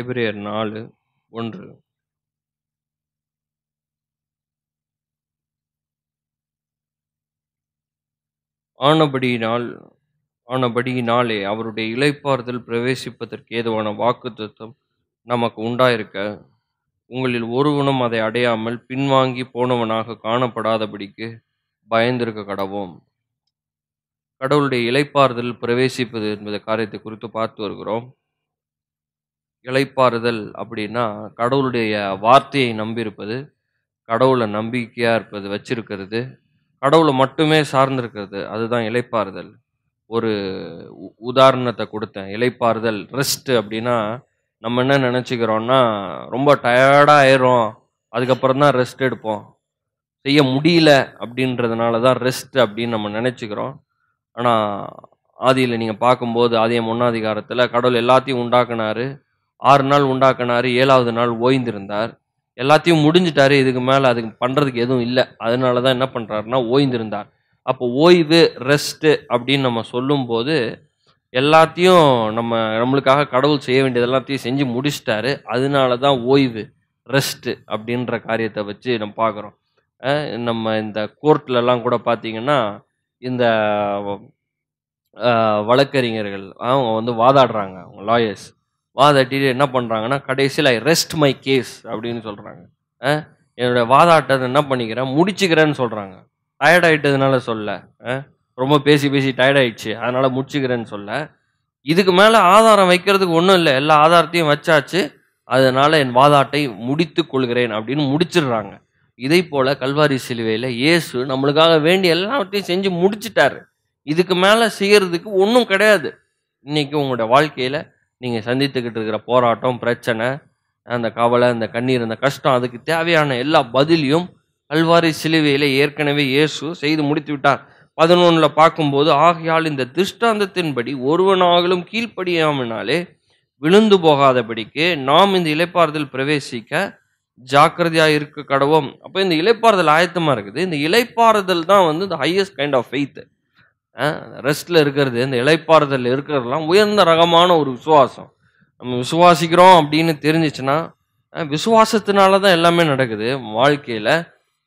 எபிரேயர் நாலு ஒன்று ஆனபடியினால் ஆனபடியினாலே அவருடைய இலைப்பார்தல் பிரவேசிப்பதற்கு ஏதுவான வாக்குத்தம் நமக்கு உண்டாயிருக்க உங்களில் ஒருவனும் அதை அடையாமல் பின்வாங்கி போனவனாக காணப்படாதபடிக்கு பயந்திருக்க கடவோம் கடவுளுடைய இலைப்பார்தல் பிரவேசிப்பது என்பதை காரியத்தை குறித்து பார்த்து வருகிறோம் இழைப்பாறுதல் அப்படின்னா கடவுளுடைய வார்த்தையை நம்பியிருப்பது கடவுளை நம்பிக்கையாக இருப்பது வச்சிருக்கிறது கடவுளை மட்டுமே சார்ந்திருக்கிறது அதுதான் இலைப்பாறுதல் ஒரு உதாரணத்தை கொடுத்தேன் இலைப்பாறுதல் ரெஸ்ட்டு அப்படின்னா நம்ம என்ன நினச்சிக்கிறோன்னா ரொம்ப டயர்டாக ஆயிரும் அதுக்கப்புறம் தான் ரெஸ்ட் எடுப்போம் செய்ய முடியல அப்படின்றதுனால தான் ரெஸ்ட் அப்படின்னு நம்ம நினச்சிக்கிறோம் ஆனால் ஆதியில் நீங்கள் பார்க்கும்போது ஆதியம் ஒன்றாதிகாரத்தில் கடவுள் எல்லாத்தையும் உண்டாக்குனாரு ஆறு நாள் உண்டாக்கினார் ஏழாவது நாள் ஓய்ந்திருந்தார் எல்லாத்தையும் முடிஞ்சிட்டாரு இதுக்கு மேலே அதுக்கு பண்ணுறதுக்கு எதுவும் இல்லை அதனால தான் என்ன பண்ணுறாருன்னா ஓய்ந்திருந்தார் அப்போ ஓய்வு ரெஸ்ட்டு அப்படின்னு நம்ம சொல்லும்போது எல்லாத்தையும் நம்ம நம்மளுக்காக கடவுள் செய்ய வேண்டியது எல்லாத்தையும் செஞ்சு முடிச்சிட்டாரு அதனால தான் ஓய்வு ரெஸ்ட்டு அப்படின்ற காரியத்தை வச்சு நம்ம பார்க்குறோம் நம்ம இந்த கோர்ட்லலாம் கூட பார்த்திங்கன்னா இந்த வழக்கறிஞர்கள் அவங்க வந்து வாதாடுறாங்க அவங்க லாயர்ஸ் வாதாட்டிட்டு என்ன பண்ணுறாங்கன்னா கடைசியில் ஐ ரெஸ்ட் மை கேஸ் அப்படின்னு சொல்கிறாங்க என்னோடய வாதாட்டத்தை என்ன பண்ணிக்கிறேன் முடிச்சுக்கிறேன்னு சொல்கிறாங்க டயர்ட் ஆகிட்டதுனால சொல்ல ரொம்ப பேசி பேசி டயர்ட் அதனால் முடிச்சுக்கிறேன்னு சொல்ல இதுக்கு மேலே ஆதாரம் வைக்கிறதுக்கு ஒன்றும் இல்லை எல்லா ஆதாரத்தையும் வச்சாச்சு அதனால் என் வாதாட்டை முடித்து கொள்கிறேன் அப்படின்னு முடிச்சிடுறாங்க இதே போல் கல்வாரி சிலுவையில் இயேசு நம்மளுக்காக வேண்டி எல்லாவற்றையும் செஞ்சு முடிச்சிட்டாரு இதுக்கு மேலே செய்கிறதுக்கு ஒன்றும் கிடையாது இன்றைக்கி உங்களோட வாழ்க்கையில் நீங்கள் சந்தித்துக்கிட்டு இருக்கிற போராட்டம் பிரச்சனை அந்த கவலை அந்த கண்ணீர் அந்த கஷ்டம் அதுக்கு தேவையான எல்லா பதிலையும் அல்வாரி சிலுவையில் ஏற்கனவே இயேசு செய்து முடித்து விட்டார் பதினொன்றில் பார்க்கும்போது ஆகையால் இந்த திருஷ்டாந்தத்தின்படி ஒருவனாகலும் கீழ்ப்படியாமனாலே விழுந்து போகாதபடிக்கு நாம் இந்த இலைப்பாறுதல் பிரவேசிக்க ஜாக்கிரதையாக இருக்க கடவோம் அப்போ இந்த இலைப்பாறுதல் ஆயத்தமாக இருக்குது இந்த இலைப்பாறுதல் தான் வந்து இந்த ஹையஸ்ட் கைண்ட் ஆஃப் ஃபெய்த்து ரெஸ்ட்டில் இருக்கிறது இந்த இலைப்பாறுதல் இருக்கிறதுலாம் உயர்ந்த ரகமான ஒரு விசுவாசம் நம்ம விசுவாசிக்கிறோம் அப்படின்னு தெரிஞ்சிச்சுன்னா விசுவாசத்தினால தான் எல்லாமே நடக்குது வாழ்க்கையில்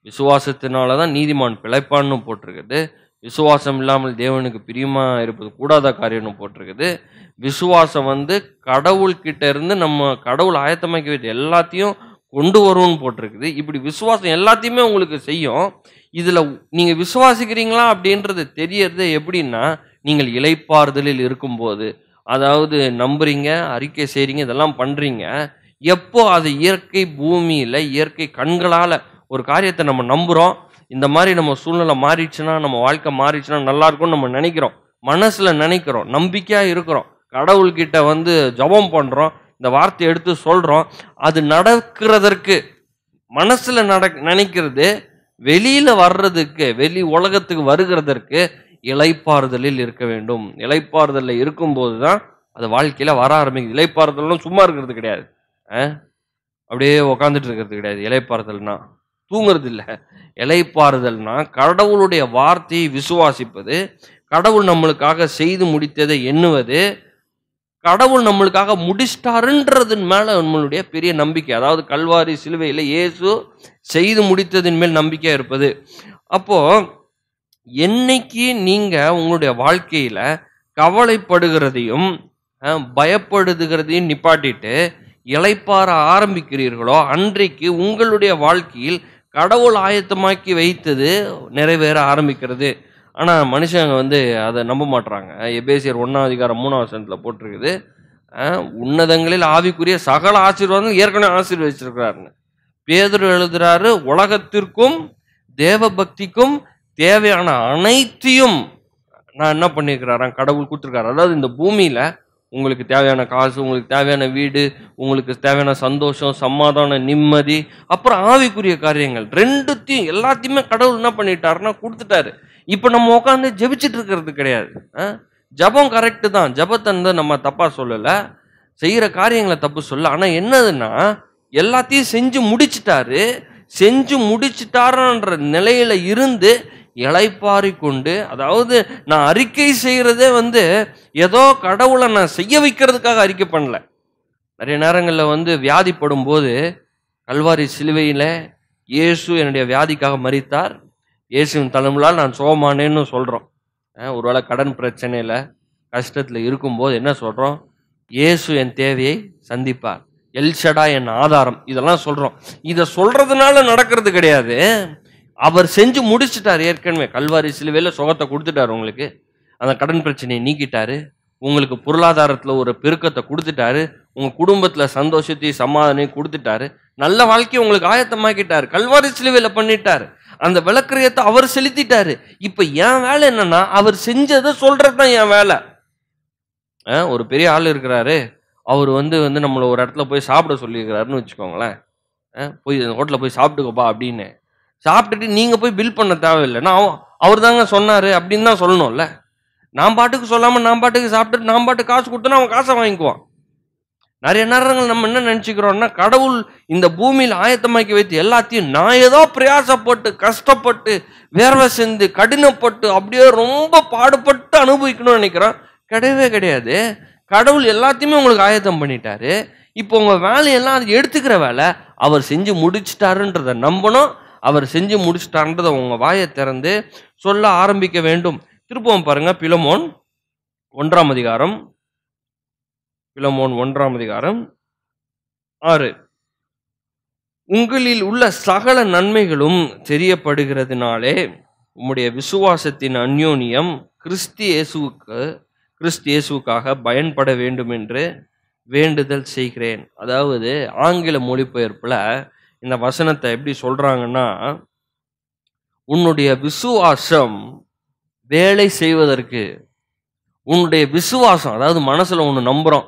விசுவாசத்தினால தான் நீதிமான் பிழைப்பான்னு போட்டிருக்குது விசுவாசம் இல்லாமல் தேவனுக்கு பிரியமாக இருப்பது கூடாத காரியம்னு போட்டிருக்குது விசுவாசம் வந்து கடவுள்கிட்ட இருந்து நம்ம கடவுள் ஆயத்தமாக்கி வைத்த எல்லாத்தையும் கொண்டு வரும்னு போட்டிருக்குது இப்படி விசுவாசம் எல்லாத்தையுமே உங்களுக்கு செய்யும் இதில் நீங்கள் விசுவாசிக்கிறீங்களா அப்படின்றது தெரியறது எப்படின்னா நீங்கள் இலைப்பாறுதலில் இருக்கும்போது அதாவது நம்புறீங்க அறிக்கை செய்கிறீங்க இதெல்லாம் பண்ணுறீங்க எப்போ அது இயற்கை பூமியில் இயற்கை கண்களால் ஒரு காரியத்தை நம்ம நம்புகிறோம் இந்த மாதிரி நம்ம சூழ்நிலை மாறிடுச்சுன்னா நம்ம வாழ்க்கை மாறிடுச்சுன்னா நல்லா இருக்கும்னு நம்ம நினைக்கிறோம் மனசில் நினைக்கிறோம் நம்பிக்கையாக இருக்கிறோம் கடவுள்கிட்ட வந்து ஜபம் பண்ணுறோம் இந்த வார்த்தையை எடுத்து சொல்கிறோம் அது நடக்கிறதற்கு மனசில் நட நினைக்கிறது வெளியில வர்றதுக்கு வெளி உலகத்துக்கு வருகிறதற்கு இலைப்பாறுதலில் இருக்க வேண்டும் இலைப்பாறுதலில் இருக்கும்போது தான் அது வாழ்க்கையில வர ஆரம்பிக்குது இலைப்பாறுதல்னு சும்மா இருக்கிறது கிடையாது அப்படியே உக்காந்துட்டு இருக்கிறது கிடையாது இலைப்பாறுதல்னா தூங்குறது இல்லை இலைப்பாறுதல்னா கடவுளுடைய வார்த்தையை விசுவாசிப்பது கடவுள் நம்மளுக்காக செய்து முடித்ததை எண்ணுவது கடவுள் நம்மளுக்காக முடிச்சிட்டாருன்றதன் மேலே நம்மளுடைய பெரிய நம்பிக்கை அதாவது கல்வாரி சிலுவையில் இயேசு செய்து முடித்ததின் மேல் நம்பிக்கையாக இருப்பது அப்போது என்னைக்கு நீங்கள் உங்களுடைய வாழ்க்கையில் கவலைப்படுகிறதையும் பயப்படுதுகிறதையும் நிப்பாட்டிட்டு இலைப்பாற ஆரம்பிக்கிறீர்களோ அன்றைக்கு உங்களுடைய வாழ்க்கையில் கடவுள் ஆயத்தமாக்கி வைத்தது நிறைவேற ஆரம்பிக்கிறது ஆனால் மனுஷங்க வந்து அதை நம்ப மாட்டுறாங்க எபேசியர் ஒன்றாம் அதிகாரம் மூணாவது சென்டில் போட்டிருக்குது உன்னதங்களில் ஆவிக்குரிய சகல ஆசீர்வாதம் ஏற்கனவே ஆசீர்வதிச்சிருக்கிறாருன்னு பேதர் எழுதுறாரு உலகத்திற்கும் தேவ பக்திக்கும் தேவையான அனைத்தையும் நான் என்ன பண்ணியிருக்கிறாராம் கடவுள் கொடுத்துருக்காரு அதாவது இந்த பூமியில் உங்களுக்கு தேவையான காசு உங்களுக்கு தேவையான வீடு உங்களுக்கு தேவையான சந்தோஷம் சமாதான நிம்மதி அப்புறம் ஆவிக்குரிய காரியங்கள் ரெண்டுத்தையும் எல்லாத்தையுமே கடவுள் என்ன பண்ணிட்டாருன்னா கொடுத்துட்டாரு இப்போ நம்ம உட்காந்து ஜெபிச்சுட்டு இருக்கிறது கிடையாது ஜபம் கரெக்டு தான் ஜபத்தை நம்ம தப்பாக சொல்லலை செய்கிற காரியங்களை தப்பு சொல்ல ஆனால் என்னதுன்னா எல்லாத்தையும் செஞ்சு முடிச்சிட்டாரு செஞ்சு முடிச்சிட்டாருன்ற நிலையில இருந்து இலைப்பாரி கொண்டு அதாவது நான் அறிக்கை செய்கிறதே வந்து ஏதோ கடவுளை நான் செய்ய வைக்கிறதுக்காக அறிக்கை பண்ணல நிறைய நேரங்களில் வந்து வியாதிப்படும் போது கல்வாரி சிலுவையில் இயேசு என்னுடைய வியாதிக்காக மறித்தார் இயேசுவின் தலைமுலால் நான் சோமானேன்னு சொல்கிறோம் ஒருவேளை கடன் பிரச்சனையில் கஷ்டத்தில் இருக்கும்போது என்ன சொல்கிறோம் இயேசு என் தேவையை சந்திப்பார் எல்ஷடா என் ஆதாரம் இதெல்லாம் சொல்கிறோம் இதை சொல்கிறதுனால நடக்கிறது கிடையாது அவர் செஞ்சு முடிச்சுட்டார் ஏற்கனவே கல்வாரி சிலுவையில் சுகத்தை கொடுத்துட்டார் உங்களுக்கு அந்த கடன் பிரச்சனையை நீக்கிட்டாரு உங்களுக்கு பொருளாதாரத்தில் ஒரு பெருக்கத்தை கொடுத்துட்டாரு உங்கள் குடும்பத்தில் சந்தோஷத்தையும் சமாதானையும் கொடுத்துட்டாரு நல்ல வாழ்க்கையை உங்களுக்கு ஆயத்தமாக்கிட்டார் கல்வாரி சிலுவையில் பண்ணிட்டார் அந்த விளக்கரியத்தை அவர் செலுத்திட்டாரு இப்போ என் வேலை என்னன்னா அவர் செஞ்சதை சொல்கிறது தான் என் வேலை ஒரு பெரிய ஆள் இருக்கிறாரு அவர் வந்து வந்து நம்மளை ஒரு இடத்துல போய் சாப்பிட சொல்லியிருக்கிறாருன்னு வச்சுக்கோங்களேன் போய் ஹோட்டலில் போய் சாப்பிட்டுக்கப்பா அப்படின்னு சாப்பிட்டுட்டு நீங்கள் போய் பில் பண்ண தேவையில்லை நான் அவர் தாங்க சொன்னார் அப்படின்னு தான் சொல்லணும்ல நான் பாட்டுக்கு சொல்லாமல் நான் பாட்டுக்கு சாப்பிட்டுட்டு நான் பாட்டுக்கு காசு கொடுத்தோன்னா அவன் காசை வாங்கிக்குவான் நிறைய நேரங்கள் நம்ம என்ன நினச்சிக்கிறோன்னா கடவுள் இந்த பூமியில் ஆயத்தமாக்கி வைத்து எல்லாத்தையும் நான் ஏதோ பிரயாசப்பட்டு கஷ்டப்பட்டு வேர்வை செஞ்சு கடினப்பட்டு அப்படியே ரொம்ப பாடுபட்டு அனுபவிக்கணும்னு நினைக்கிறோம் கிடையவே கிடையாது கடவுள் எல்லாத்தையுமே உங்களுக்கு ஆயத்தம் பண்ணிட்டாரு இப்போ உங்கள் வேலையெல்லாம் அது எடுத்துக்கிற வேலை அவர் செஞ்சு முடிச்சிட்டாருன்றதை நம்பணும் அவர் செஞ்சு முடிச்சிட்டான்றதை அவங்க வாயை திறந்து சொல்ல ஆரம்பிக்க வேண்டும் திருப்பவும் பாருங்க பிலமோன் ஒன்றாம் அதிகாரம் பிலமோன் ஒன்றாம் அதிகாரம் ஆறு உங்களில் உள்ள சகல நன்மைகளும் தெரியப்படுகிறதுனாலே உம்முடைய விசுவாசத்தின் அந்யோன்யம் கிறிஸ்து இயேசுக்கு கிறிஸ்து இயேசுக்காக பயன்பட வேண்டும் என்று வேண்டுதல் செய்கிறேன் அதாவது ஆங்கில மொழிபெயர்ப்பில் இந்த வசனத்தை எப்படி சொல்றாங்கன்னா உன்னுடைய விசுவாசம் வேலை செய்வதற்கு உன்னுடைய விசுவாசம் அதாவது மனசுல ஒன்று நம்புறோம்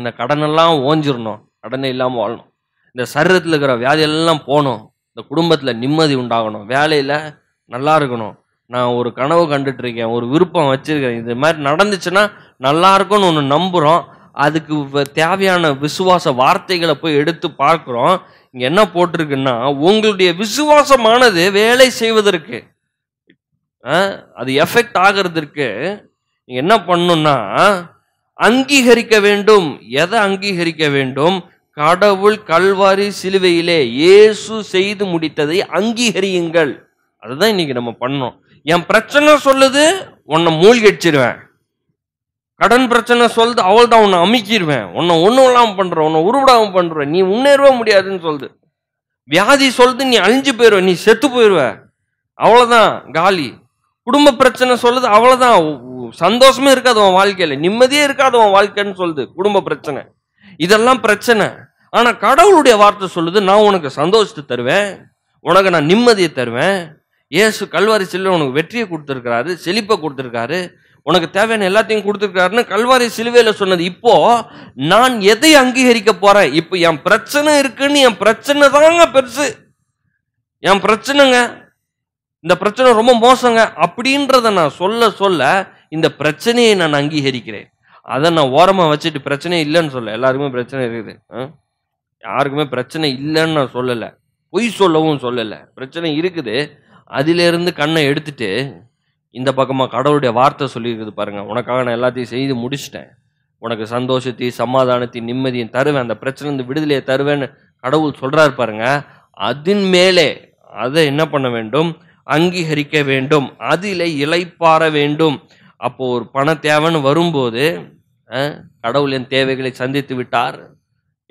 இந்த கடனெல்லாம் ஓஞ்சிடணும் கடனை இல்லாமல் வாழணும் இந்த சரீரத்தில் இருக்கிற வியாதியெல்லாம் போகணும் இந்த குடும்பத்தில் நிம்மதி உண்டாகணும் வேலையில் நல்லா இருக்கணும் நான் ஒரு கனவு கண்டுட்டு இருக்கேன் ஒரு விருப்பம் வச்சிருக்கேன் இது மாதிரி நடந்துச்சுன்னா நல்லா இருக்கும்னு ஒன்று நம்புகிறோம் அதுக்கு தேவையான விசுவாச வார்த்தைகளை போய் எடுத்து பார்க்குறோம் என்ன போட்டிருக்குன்னா உங்களுடைய விசுவாசமானது வேலை செய்வதற்கு அது எஃபெக்ட் ஆகிறதுக்கு என்ன பண்ணுன்னா அங்கீகரிக்க வேண்டும் எதை அங்கீகரிக்க வேண்டும் கடவுள் கல்வாரி சிலுவையிலே இயேசு செய்து முடித்ததை அங்கீகரியுங்கள் அதுதான் இன்னைக்கு நம்ம பண்ணோம் என் பிரச்சனை சொல்லுது உன்னை மூழ்கடிச்சிருவேன் கடன் பிரச்சனை சொல்லுது அவள் தான் உன்னை அமைக்கிடுவேன் உன்னை ஒன்றும் இல்லாமல் பண்ணுறேன் உன்னை உருவிடாமல் பண்ணுறேன் நீ முன்னேறவே முடியாதுன்னு சொல்லுது வியாதி சொல்லுது நீ அழிஞ்சு போயிடுவ நீ செத்து போயிடுவ அவ்வளோதான் காலி குடும்ப பிரச்சனை சொல்லுது அவ்வளோதான் சந்தோஷமே இருக்காது உன் வாழ்க்கையில் நிம்மதியே இருக்காது உன் வாழ்க்கைன்னு சொல்லுது குடும்ப பிரச்சனை இதெல்லாம் பிரச்சனை ஆனால் கடவுளுடைய வார்த்தை சொல்லுது நான் உனக்கு சந்தோஷத்தை தருவேன் உனக்கு நான் நிம்மதியை தருவேன் ஏசு கல்வாரி செல்ல உனக்கு வெற்றியை கொடுத்துருக்கிறாரு செழிப்பை கொடுத்துருக்காரு உனக்கு தேவையான எல்லாத்தையும் கொடுத்துருக்காருன்னு கல்வாரி சிலுவையில் சொன்னது இப்போ நான் எதை அங்கீகரிக்க போறேன் இப்போ என் பிரச்சனை இருக்குன்னு என் பிரச்சனை தாங்க பெருசு என் பிரச்சனைங்க இந்த பிரச்சனை ரொம்ப மோசங்க அப்படின்றத நான் சொல்ல சொல்ல இந்த பிரச்சனையை நான் அங்கீகரிக்கிறேன் அதை நான் ஓரமாக வச்சுட்டு பிரச்சனை இல்லைன்னு சொல்ல எல்லாருக்குமே பிரச்சனை இருக்குது யாருக்குமே பிரச்சனை இல்லைன்னு நான் சொல்லலை பொய் சொல்லவும் சொல்லலை பிரச்சனை இருக்குது அதிலிருந்து கண்ணை எடுத்துட்டு இந்த பக்கமாக கடவுளுடைய வார்த்தை சொல்லியிருக்குது பாருங்கள் உனக்காக நான் எல்லாத்தையும் செய்து முடிச்சிட்டேன் உனக்கு சந்தோஷத்தையும் சமாதானத்தையும் நிம்மதியும் தருவேன் அந்த பிரச்சனை விடுதலையை தருவேன்னு கடவுள் சொல்கிறார் பாருங்க அதன் மேலே அதை என்ன பண்ண வேண்டும் அங்கீகரிக்க வேண்டும் அதில் இலைப்பாற வேண்டும் அப்போது ஒரு பண தேவைன்னு வரும்போது கடவுள் என் தேவைகளை சந்தித்து விட்டார்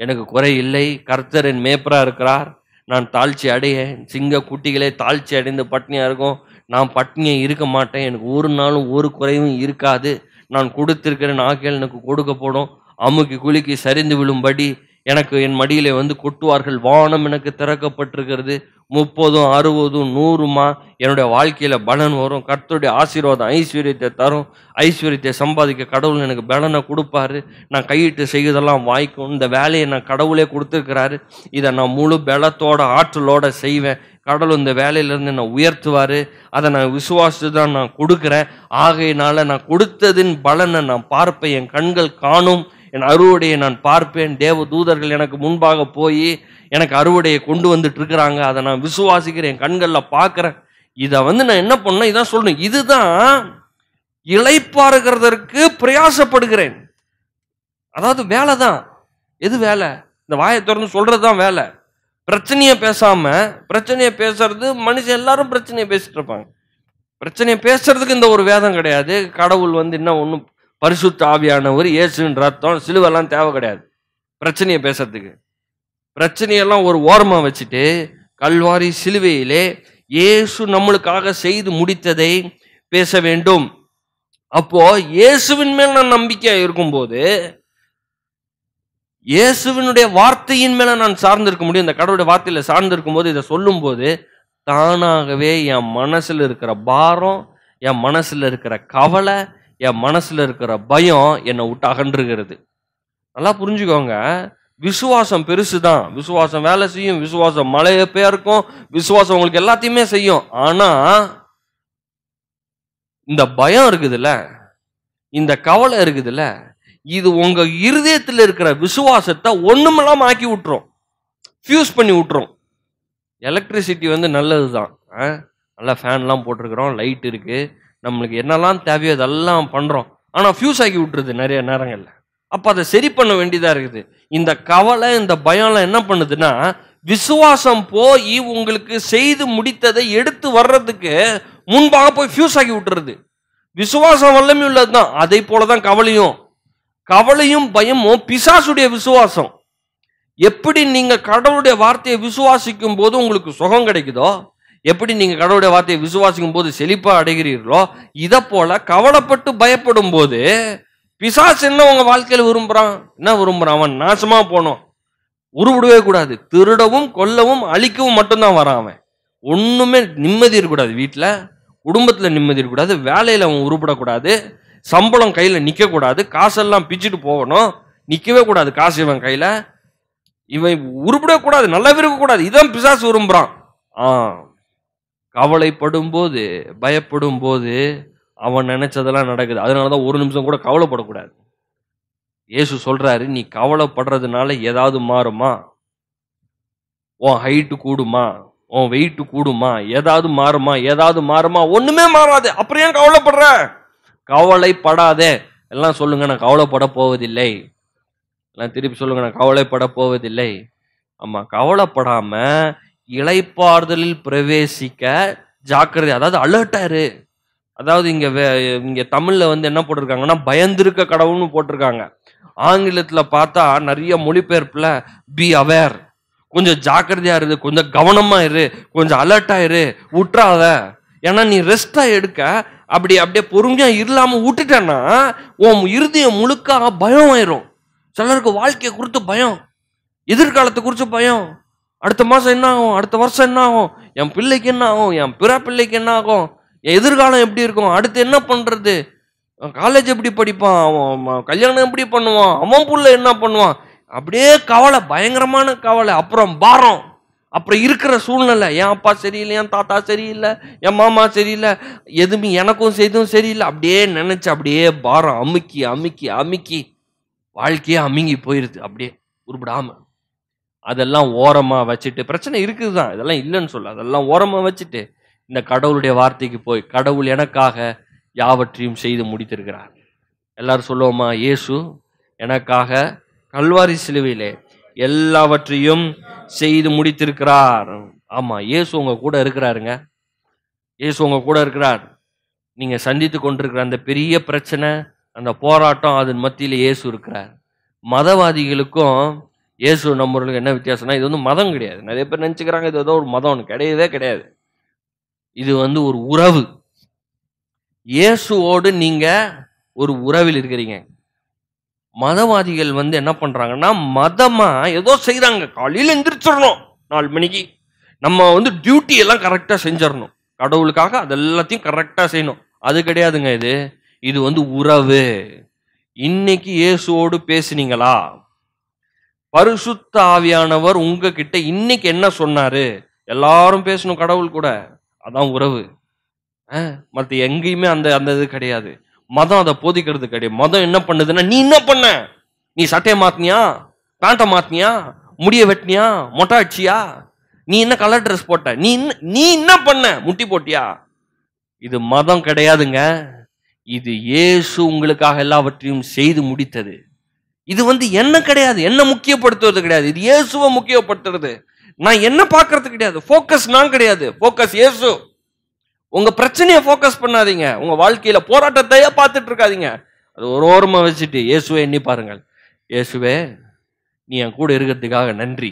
எனக்கு குறை இல்லை கர்த்தர் என் மேப்பராக இருக்கிறார் நான் தாழ்ச்சி அடையேன் சிங்க குட்டிகளே தாழ்ச்சி அடைந்து பட்னியாக இருக்கும் நான் பட்னியை இருக்க மாட்டேன் எனக்கு ஒரு நாளும் ஒரு குறைவும் இருக்காது நான் கொடுத்திருக்கிற நாக்கியல் எனக்கு கொடுக்கப்படும் அமுக்கி குலுக்கி சரிந்து விழும்படி எனக்கு என் மடியிலே வந்து கொட்டுவார்கள் வானம் எனக்கு திறக்கப்பட்டிருக்கிறது முப்பதும் அறுபதும் நூறுமா என்னுடைய வாழ்க்கையில பலன் வரும் கர்த்தருடைய ஆசீர்வாதம் ஐஸ்வர்யத்தை தரும் ஐஸ்வர்யத்தை சம்பாதிக்க கடவுள் எனக்கு பலனை கொடுப்பாரு நான் கையிட்டு செய்வதெல்லாம் வாய்க்கும் இந்த வேலையை நான் கடவுளே கொடுத்துருக்கிறாரு இதை நான் முழு பலத்தோட ஆற்றலோட செய்வேன் கடவுள் இந்த வேலையிலேருந்து என்னை உயர்த்துவார் அதை நான் விசுவாசித்து தான் நான் கொடுக்குறேன் ஆகையினால நான் கொடுத்ததின் பலனை நான் பார்ப்பேன் என் கண்கள் காணும் என் அறுவடையை நான் பார்ப்பேன் தேவ தூதர்கள் எனக்கு முன்பாக போய் எனக்கு அறுவடையை கொண்டு வந்துட்டு இருக்கிறாங்க அதை நான் விசுவாசிக்கிறேன் என் கண்களில் பார்க்குறேன் இதை வந்து நான் என்ன பண்ணேன் இதான் சொல்லணும் இதுதான் இழைப்பாருகிறதற்கு பிரயாசப்படுகிறேன் அதாவது வேலை தான் எது வேலை இந்த வாயை திறந்து சொல்கிறது தான் வேலை பிரச்சனையை பேசாம பிரச்சனையை பேசுறது மனுஷன் எல்லாரும் பிரச்சனையை பேசிட்டு இருப்பாங்க பிரச்சனையை பேசுறதுக்கு இந்த ஒரு வேதம் கிடையாது கடவுள் வந்து என்ன ஒன்றும் பரிசுத்த ஆவியானவர் இயேசுன்ற அர்த்தம் சிலுவெல்லாம் தேவை கிடையாது பிரச்சனையை பேசுறதுக்கு பிரச்சனையெல்லாம் ஒரு ஓரமாக வச்சுட்டு கல்வாரி சிலுவையிலே இயேசு நம்மளுக்காக செய்து முடித்ததை பேச வேண்டும் அப்போ இயேசுவின் மேல் நான் நம்பிக்கையாக இருக்கும்போது இயேசுவினுடைய வார்த்தையின் மேல நான் சார்ந்திருக்க முடியும் இந்த கடவுளுடைய வார்த்தையில சார்ந்திருக்கும் போது இதை சொல்லும் போது தானாகவே என் மனசுல இருக்கிற பாரம் என் மனசுல இருக்கிற கவலை என் மனசுல இருக்கிற பயம் என்னை விட்டு அகன்றுகிறது நல்லா புரிஞ்சுக்கோங்க விசுவாசம் பெருசு தான் விசுவாசம் வேலை செய்யும் விசுவாசம் மழையை பெயர்க்கும் விசுவாசம் உங்களுக்கு எல்லாத்தையுமே செய்யும் ஆனா இந்த பயம் இருக்குதுல்ல இந்த கவலை இருக்குதுல்ல இது உங்க இருதயத்தில் இருக்கிற விசுவாசத்தை ஒண்ணுமெல்லாம் ஆக்கி விட்டுரும் ஃபியூஸ் பண்ணி விட்டுரும் எலக்ட்ரிசிட்டி வந்து நல்லது தான் நல்லா ஃபேன்லாம் போட்டிருக்கிறோம் லைட் இருக்கு நம்மளுக்கு என்னெல்லாம் தேவையோ அதெல்லாம் பண்ணுறோம் ஆனால் ஃபியூஸ் ஆக்கி விட்டுருது நிறைய நேரங்களில் அப்போ அதை சரி பண்ண வேண்டியதாக இருக்குது இந்த கவலை இந்த பயம்லாம் என்ன பண்ணுதுன்னா விசுவாசம் போய் உங்களுக்கு செய்து முடித்ததை எடுத்து வர்றதுக்கு முன்பாக போய் ஃபியூஸ் ஆகி விட்டுறது விசுவாசம் உள்ளது தான் அதை போல தான் கவலையும் கவலையும் பயமும் பிசாசுடைய விசுவாசம் எப்படி நீங்க கடவுளுடைய வார்த்தையை விசுவாசிக்கும் போது உங்களுக்கு சுகம் கிடைக்குதோ எப்படி நீங்க கடவுளுடைய வார்த்தையை விசுவாசிக்கும் போது செழிப்பா அடைகிறீர்களோ இதை போல கவலைப்பட்டு பயப்படும் போது பிசாசு என்ன உங்க வாழ்க்கையில் விரும்புறான் என்ன விரும்புறான் அவன் நாசமா போனோம் உருவிடவே கூடாது திருடவும் கொல்லவும் அழிக்கவும் மட்டும்தான் வரான் அவன் ஒண்ணுமே நிம்மதி இருக்கக்கூடாது வீட்டில் குடும்பத்தில் நிம்மதி இருக்கக்கூடாது வேலையில் அவன் உருப்பிடக்கூடாது சம்பளம் கையில் நிற்கக்கூடாது காசெல்லாம் பிச்சுட்டு போகணும் நிற்கவே கூடாது காசு இவன் கையில் இவன் உருப்பிடக்கூடாது கூடாது நல்லாவே இருக்கக்கூடாது இதான் பிசாசு விரும்புகிறான் ஆ கவலைப்படும் போது பயப்படும் போது அவன் நினைச்சதெல்லாம் நடக்குது அதனால தான் ஒரு நிமிஷம் கூட கவலைப்படக்கூடாது இயேசு சொல்கிறாரு நீ கவலைப்படுறதுனால ஏதாவது மாறுமா உன் ஹைட்டு கூடுமா உன் வெயிட்டு கூடுமா ஏதாவது மாறுமா ஏதாவது மாறுமா ஒன்றுமே மாறாது அப்புறம் ஏன் கவலைப்படுறேன் கவலைப்படாதே எல்லாம் சொல்லுங்க நான் கவலைப்பட போவதில்லை எல்லாம் திருப்பி சொல்லுங்க நான் கவலைப்பட போவதில்லை ஆமா கவலைப்படாம இலைப்பாறுதலில் பிரவேசிக்க ஜாக்கிரதை அதாவது அலர்ட்டாரு அதாவது இங்க இங்க தமிழ்ல வந்து என்ன போட்டிருக்காங்கன்னா பயந்திருக்க கடவுள்னு போட்டிருக்காங்க ஆங்கிலத்துல பார்த்தா நிறைய மொழிபெயர்ப்புல பி அவேர் கொஞ்சம் ஜாக்கிரதையா இரு கொஞ்சம் கவனமா இரு கொஞ்சம் அலர்ட்டா இரு உற்றாத ஏன்னா நீ ரெஸ்டா எடுக்க அப்படி அப்படியே பொறுமையாக இல்லாமல் விட்டுட்டேன்னா உன் இறுதியை முழுக்க பயம் ஆயிரும் சிலருக்கு வாழ்க்கையை குறித்து பயம் எதிர்காலத்தை குறித்து பயம் அடுத்த மாதம் என்ன ஆகும் அடுத்த வருஷம் என்ன ஆகும் என் பிள்ளைக்கு என்ன ஆகும் என் பிற பிள்ளைக்கு என்ன ஆகும் என் எதிர்காலம் எப்படி இருக்கும் அடுத்து என்ன பண்ணுறது காலேஜ் எப்படி படிப்பான் அவன் கல்யாணம் எப்படி பண்ணுவான் அவன் பிள்ளை என்ன பண்ணுவான் அப்படியே கவலை பயங்கரமான கவலை அப்புறம் பாரம் அப்புறம் இருக்கிற சூழ்நிலை என் அப்பா சரியில்லை என் தாத்தா சரியில்லை என் மாமா சரியில்லை எதுவுமே எனக்கும் செய்தும் சரியில்லை அப்படியே நினச்சி அப்படியே பாரம் அமுக்கி அமுக்கி அமுக்கி வாழ்க்கையே அமுங்கி போயிருது அப்படியே உருப்பிடாம அதெல்லாம் ஓரமாக வச்சுட்டு பிரச்சனை இருக்குது தான் இதெல்லாம் இல்லைன்னு சொல்ல அதெல்லாம் ஓரமாக வச்சுட்டு இந்த கடவுளுடைய வார்த்தைக்கு போய் கடவுள் எனக்காக யாவற்றையும் செய்து முடித்திருக்கிறார் எல்லாரும் சொல்லுவோமா இயேசு எனக்காக கல்வாரி சிலுவையிலே எல்லாவற்றையும் செய்து முடித்திருக்கிறார் ஆமா இயேசு உங்க கூட இருக்கிறாருங்க இயேசு உங்க கூட இருக்கிறார் நீங்க சந்தித்து கொண்டிருக்கிற அந்த பெரிய பிரச்சனை அந்த போராட்டம் அதன் மத்தியில் இயேசு இருக்கிறார் மதவாதிகளுக்கும் இயேசு நம்மளுக்கு என்ன வித்தியாசம்னா இது வந்து மதம் கிடையாது நிறைய பேர் நினச்சிக்கிறாங்க இது ஏதோ ஒரு மதம் கிடையவே கிடையாது இது வந்து ஒரு உறவு இயேசுவோடு நீங்க ஒரு உறவில் இருக்கிறீங்க மதவாதிகள் வந்து என்ன பண்ணுறாங்கன்னா மதமாக ஏதோ செய்கிறாங்க காலையில் எந்திரிச்சிடணும் நாலு மணிக்கு நம்ம வந்து டியூட்டி எல்லாம் கரெக்டாக செஞ்சிடணும் கடவுளுக்காக அது எல்லாத்தையும் கரெக்டாக செய்யணும் அது கிடையாதுங்க இது இது வந்து உறவு இன்னைக்கு இயேசுவோடு பேசுனீங்களா பரிசுத்த ஆவியானவர் உங்ககிட்ட இன்னைக்கு என்ன சொன்னாரு எல்லாரும் பேசணும் கடவுள் கூட அதான் உறவு மற்ற எங்கேயுமே அந்த அந்த இது கிடையாது மதம் அதை போதிக்கிறது கிடையாது மதம் என்ன பண்ணுதுன்னா நீ என்ன பண்ண நீ சட்டையை மாத்தினியா பேண்ட்டை மாத்தினியா முடிய வெட்டினியா மொட்டை அடிச்சியா நீ என்ன கலர் ட்ரெஸ் போட்ட நீ நீ என்ன பண்ண முட்டி போட்டியா இது மதம் கிடையாதுங்க இது இயேசு உங்களுக்காக எல்லாவற்றையும் செய்து முடித்தது இது வந்து என்ன கிடையாது என்ன முக்கியப்படுத்துவது கிடையாது இது இயேசுவை முக்கியப்படுத்துறது நான் என்ன பார்க்கறது கிடையாது ஃபோக்கஸ் நான் கிடையாது ஃபோக்கஸ் இயேசு உங்க பிரச்சனையை ஃபோக்கஸ் பண்ணாதீங்க உங்க வாழ்க்கையில போராட்டத்தையே பார்த்துட்டு இருக்காதீங்க அது ஒரு ஓரமாக வச்சுட்டு இயேசுவை எண்ணி பாருங்கள் இயேசுவே நீ என் கூட இருக்கிறதுக்காக நன்றி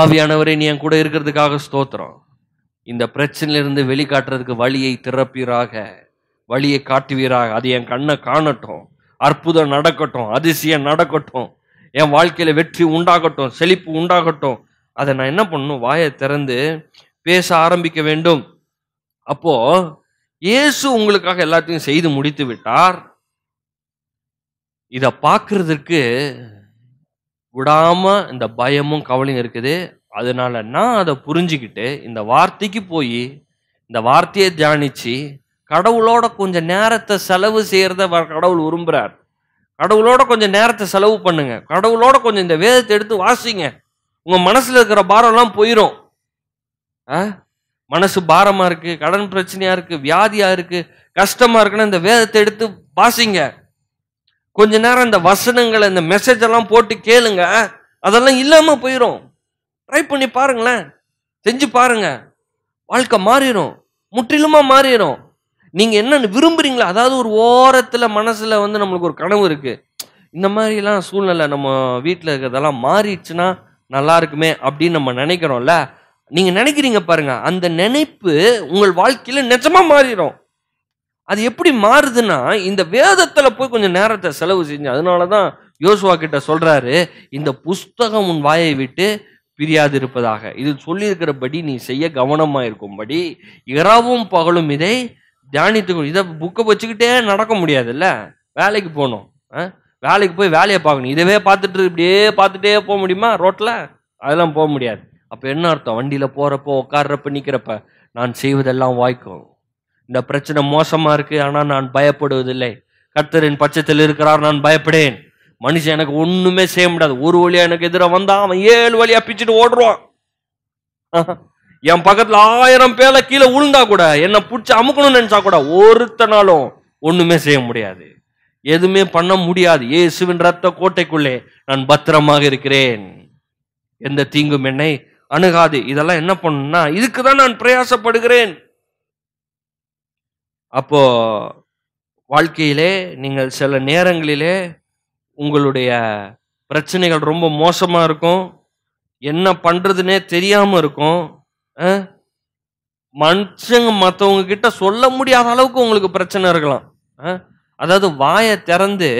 ஆவியானவரே நீ என் கூட இருக்கிறதுக்காக ஸ்தோத்திரம் இந்த பிரச்சனையிலிருந்து வெளிக்காட்டுறதுக்கு வழியை திறப்பீராக வழியை காட்டுவீராக அது என் கண்ணை காணட்டும் அற்புதம் நடக்கட்டும் அதிசயம் நடக்கட்டும் என் வாழ்க்கையில் வெற்றி உண்டாகட்டும் செழிப்பு உண்டாகட்டும் அதை நான் என்ன பண்ணணும் வாயை திறந்து பேச ஆரம்பிக்க வேண்டும் அப்போ இயேசு உங்களுக்காக எல்லாத்தையும் செய்து முடித்து விட்டார் இதை பார்க்கறதுக்கு விடாம இந்த பயமும் கவலையும் இருக்குது அதனால நான் அதை புரிஞ்சுக்கிட்டு இந்த வார்த்தைக்கு போய் இந்த வார்த்தையை தியானிச்சு கடவுளோட கொஞ்சம் நேரத்தை செலவு செய்யறத கடவுள் விரும்புறார் கடவுளோட கொஞ்சம் நேரத்தை செலவு பண்ணுங்க கடவுளோட கொஞ்சம் இந்த வேதத்தை எடுத்து வாசிங்க உங்க மனசுல இருக்கிற பாரம்லாம் போயிடும் மனசு பாரமாக இருக்குது கடன் பிரச்சனையாக இருக்குது வியாதியாக இருக்குது கஷ்டமாக இருக்குன்னு இந்த வேதத்தை எடுத்து வாசிங்க கொஞ்ச நேரம் இந்த வசனங்களை இந்த மெசேஜ் எல்லாம் போட்டு கேளுங்க அதெல்லாம் இல்லாமல் போயிடும் ட்ரை பண்ணி பாருங்களேன் செஞ்சு பாருங்க வாழ்க்கை மாறிடும் முற்றிலுமாக மாறிடும் நீங்கள் என்னென்னு விரும்புகிறீங்களோ அதாவது ஒரு ஓரத்தில் மனசில் வந்து நம்மளுக்கு ஒரு கனவு இருக்குது இந்த மாதிரிலாம் சூழ்நிலை நம்ம வீட்டில் இருக்கிறதெல்லாம் மாறிடுச்சுன்னா நல்லா இருக்குமே அப்படின்னு நம்ம நினைக்கிறோம்ல நீங்க நினைக்கிறீங்க பாருங்க அந்த நினைப்பு உங்கள் வாழ்க்கையில நிஜமா மாறிடும் அது எப்படி மாறுதுன்னா இந்த வேதத்துல போய் கொஞ்சம் நேரத்தை செலவு செஞ்சு அதனாலதான் யோசுவா கிட்ட சொல்றாரு இந்த புஸ்தகம் உன் வாயை விட்டு பிரியாது இருப்பதாக இதில் சொல்லியிருக்கிறபடி நீ செய்ய கவனமா இருக்கும்படி இரவும் பகலும் இதை தியானித்து இதை புக்கை வச்சுக்கிட்டே நடக்க முடியாதுல்ல வேலைக்கு போகணும் வேலைக்கு போய் வேலையை பார்க்கணும் இதவே பார்த்துட்டு இப்படியே பார்த்துட்டே போக முடியுமா ரோட்டில் அதெல்லாம் போக முடியாது அப்போ என்ன அர்த்தம் வண்டியில் போகிறப்போ உட்கார்றப்ப நிற்கிறப்ப நான் செய்வதெல்லாம் வாய்க்கும் இந்த பிரச்சனை மோசமாக இருக்குது ஆனால் நான் பயப்படுவதில்லை கர்த்தரின் பட்சத்தில் இருக்கிறார் நான் பயப்படேன் மனுஷன் எனக்கு ஒன்றுமே செய்ய முடியாது ஒரு வழியாக எனக்கு எதிராக வந்தால் அவன் ஏழு வழியாக பிச்சுட்டு ஓடுறான் என் பக்கத்தில் ஆயிரம் பேரை கீழே விழுந்தா கூட என்னை பிடிச்சி அமுக்கணும்னு நினச்சா கூட ஒருத்தனாலும் ஒன்றுமே செய்ய முடியாது எதுவுமே பண்ண முடியாது இயேசுவின் ரத்த கோட்டைக்குள்ளே நான் பத்திரமாக இருக்கிறேன் எந்த தீங்கும் என்னை அணுகாது இதெல்லாம் என்ன பண்ணுன்னா இதுக்கு தான் நான் பிரயாசப்படுகிறேன் அப்போ வாழ்க்கையிலே நீங்கள் சில நேரங்களிலே உங்களுடைய பிரச்சனைகள் ரொம்ப மோசமாக இருக்கும் என்ன பண்ணுறதுனே தெரியாமல் இருக்கும் மனுஷங்க மற்றவங்க கிட்ட சொல்ல முடியாத அளவுக்கு உங்களுக்கு பிரச்சனை இருக்கலாம் அதாவது வாயை திறந்து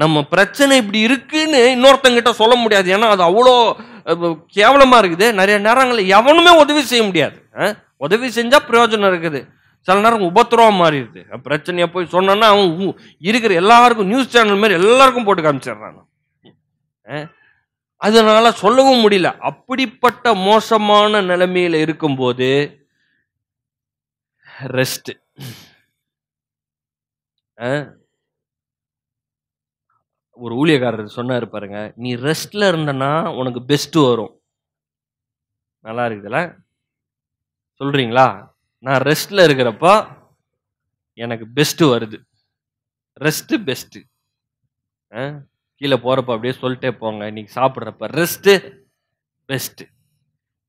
நம்ம பிரச்சனை இப்படி இருக்குன்னு இன்னொருத்தங்கிட்ட சொல்ல முடியாது ஏன்னா அது அவ்வளோ கேவலமாக இருக்குது நிறைய நேரங்களில் எவனுமே உதவி செய்ய முடியாது உதவி செஞ்சால் பிரயோஜனம் இருக்குது சில நேரம் உபத்திரவம் மாறிடுது பிரச்சனையை போய் சொன்னா அவன் இருக்கிற எல்லாருக்கும் நியூஸ் சேனல் மாதிரி எல்லாருக்கும் போட்டு காமிச்சிடுறாங்க அதனால சொல்லவும் முடியல அப்படிப்பட்ட மோசமான நிலைமையில் இருக்கும்போது ரெஸ்ட் ஒரு ஊழியக்காரர் சொன்னார் பாருங்க நீ ரெஸ்ட்ல இருந்தனா உனக்கு பெஸ்ட் வரும் நல்லா இருக்குதுல்ல சொல்றீங்களா நான் ரெஸ்ட்ல இருக்கிறப்போ எனக்கு பெஸ்ட் வருது ரெஸ்ட் பெஸ்ட் கீழே போறப்ப அப்படியே சொல்லிட்டே போங்க இன்னைக்கு சாப்பிட்றப்ப ரெஸ்ட் பெஸ்ட்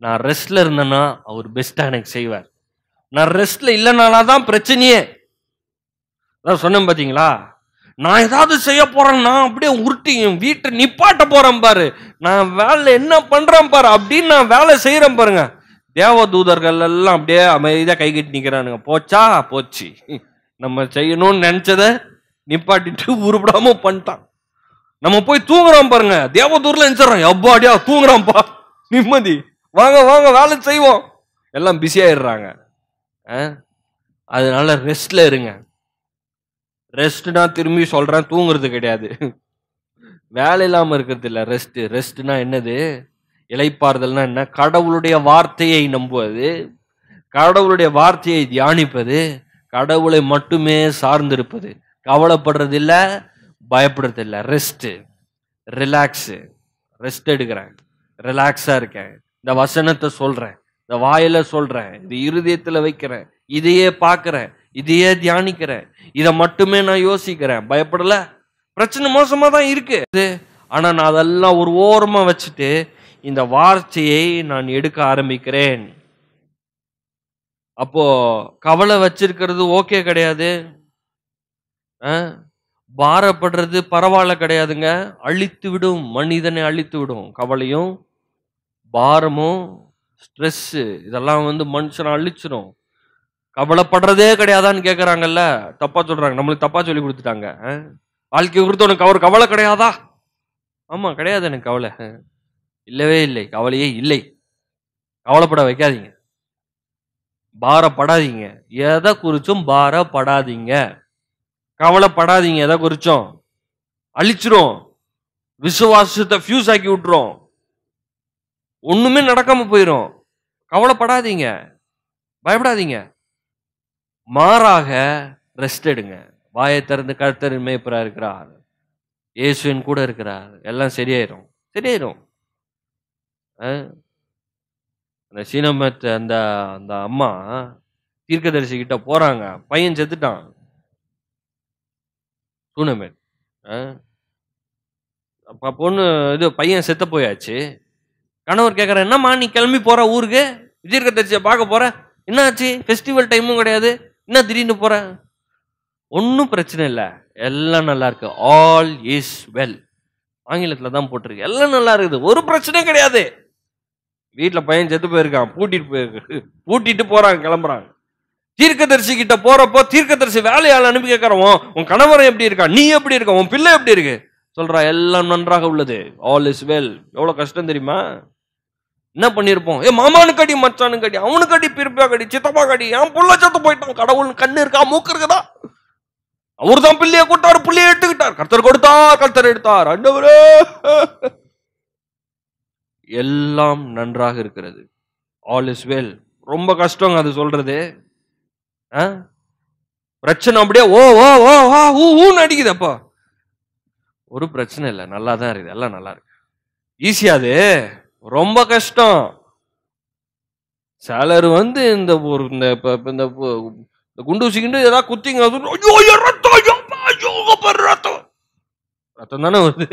நான் ரெஸ்ட்ல இருந்தேன்னா அவர் பெஸ்டா எனக்கு செய்வார் நான் ரெஸ்ட்ல இல்லைனால தான் பிரச்சனையே அதான் சொன்னேன் பார்த்தீங்களா நான் ஏதாவது செய்ய போறேன் நான் அப்படியே உருட்டி என் வீட்டை நிப்பாட்ட போறேன் பாரு நான் வேலை என்ன பண்றேன் பாரு அப்படின்னு நான் வேலை செய்யறேன் பாருங்க தேவதூதர்கள் எல்லாம் அப்படியே அமைதியாக கை கட்டி நிற்கிறானுங்க போச்சா போச்சு நம்ம செய்யணும்னு நினைச்சத நிப்பாட்டிட்டு உருப்படாம பண்ணிட்டான் நம்ம போய் தூங்குறோம் பாருங்க தேவதூர்ல நினைச்சிடறோம் எப்பாடியா தூங்குறோம்ப்பா நிம்மதி வாங்க வாங்க வேலை செய்வோம் எல்லாம் பிஸியாயிடுறாங்க அதனால ரெஸ்ட்ல இருங்க ரெஸ்ட்னா திரும்பி சொல்கிறேன் தூங்குறது கிடையாது வேலை இல்லாமல் இருக்கிறது இல்லை ரெஸ்ட் ரெஸ்ட்னா என்னது இலைப்பாறுதல்னா என்ன கடவுளுடைய வார்த்தையை நம்புவது கடவுளுடைய வார்த்தையை தியானிப்பது கடவுளை மட்டுமே சார்ந்திருப்பது கவலைப்படுறது இல்லை பயப்படுறது இல்லை ரெஸ்ட்டு ரிலாக்ஸு ரெஸ்ட் எடுக்கிறேன் ரிலாக்ஸாக இருக்கேன் இந்த வசனத்தை சொல்கிறேன் இந்த வாயில சொல்கிறேன் இது இருதயத்தில் வைக்கிறேன் இதையே பார்க்குறேன் இதையே தியானிக்கிறேன் இதை மட்டுமே நான் யோசிக்கிறேன் பயப்படலை பிரச்சனை மோசமாக தான் இருக்குது ஆனால் நான் அதெல்லாம் ஒரு ஓரமாக வச்சுட்டு இந்த வார்த்தையை நான் எடுக்க ஆரம்பிக்கிறேன் அப்போ கவலை வச்சிருக்கிறது ஓகே கிடையாது பாரப்படுறது பரவாயில்ல கிடையாதுங்க அழித்து விடும் மனிதனை அழித்து விடும் கவலையும் பாரமும் ஸ்ட்ரெஸ்ஸு இதெல்லாம் வந்து மனுஷனை அழிச்சிடும் கவலைப்படுறதே கிடையாதான்னு கேட்குறாங்கல்ல தப்பாக சொல்கிறாங்க நம்மளுக்கு தப்பாக சொல்லி கொடுத்துட்டாங்க வாழ்க்கை குறித்து உனக்கு அவர் கவலை கிடையாதா ஆமாம் கிடையாது எனக்கு கவலை இல்லவே இல்லை கவலையே இல்லை கவலைப்பட வைக்காதீங்க பாரப்படாதீங்க எதை குறிச்சும் பாரப்படாதீங்க கவலைப்படாதீங்க எதை குறிச்சும் அழிச்சிரும் விசுவாசத்தை ஃபியூஸ் ஆக்கி விட்டுரும் ஒன்றுமே நடக்காமல் போயிடும் கவலைப்படாதீங்க பயப்படாதீங்க மாறாக ரெஸ்ட் எடுங்க வாயை திறந்து கருத்தர் மேய்ப்பராக இருக்கிறார் இயேசுவின் கூட இருக்கிறார் எல்லாம் சரியாயிரும் சரியாயிரும் அந்த சீனமத்து அந்த அந்த அம்மா தீர்க்கதரிசி கிட்ட போறாங்க பையன் செத்துட்டான் சூனமேட் அப்போ பொண்ணு இது பையன் செத்த போயாச்சு கணவர் கேட்குற என்னம்மா நீ கிளம்பி போகிற ஊருக்கு தீர்க்கதரிசியை பார்க்க போகிற என்னாச்சு ஃபெஸ்டிவல் டைமும் கிடையாது என்ன திடீர்னு போற ஒன்றும் பிரச்சனை இல்லை எல்லாம் நல்லா இருக்கு ஆல் இஸ் வெல் ஆங்கிலத்தில் தான் போட்டிருக்கு எல்லாம் நல்லா இருக்குது ஒரு பிரச்சனையும் கிடையாது வீட்டில் பையன் செத்து போயிருக்கான் பூட்டிட்டு போயிருக்கு பூட்டிட்டு போறாங்க கிளம்புறாங்க தீர்க்கதரிசி கிட்ட போறப்போ தீர்க்கதரிசி வேலையால் அனுப்பி கேட்கறவோ உன் கணவன் எப்படி இருக்கான் நீ எப்படி இருக்க உன் பிள்ளை எப்படி இருக்கு சொல்றா எல்லாம் நன்றாக உள்ளது ஆல் இஸ் வெல் எவ்வளோ கஷ்டம் தெரியுமா என்ன பண்ணியிருப்போம் ஏ மாமானு கடி மச்சானு கடி அவனுக்கு அடி பிரிப்பா கடி சித்தப்பா கடி என் புள்ள சத்து போயிட்டான் கடவுள் கண்ணு இருக்கா மூக்கு இருக்குதா அவர் தான் பிள்ளைய கூட்டாரு பிள்ளைய எடுத்துக்கிட்டார் கர்த்தர் கொடுத்தார் கர்த்தர் எடுத்தார் அண்டவரே எல்லாம் நன்றாக இருக்கிறது ஆல் இஸ் வெல் ரொம்ப கஷ்டங்க அது சொல்றது பிரச்சனை அப்படியே ஓ ஓ ஓ ஓ ஊ ஊன்னு அப்பா ஒரு பிரச்சனை இல்லை நல்லா தான் இருக்குது எல்லாம் நல்லா இருக்கு ஈஸியாது ரொம்ப கஷ்டம் சிலர் வந்து இந்த ஒரு இந்த இந்த குண்டு கிண்டு ஏதாவது குத்திங்க ரத்தம் தானே வந்து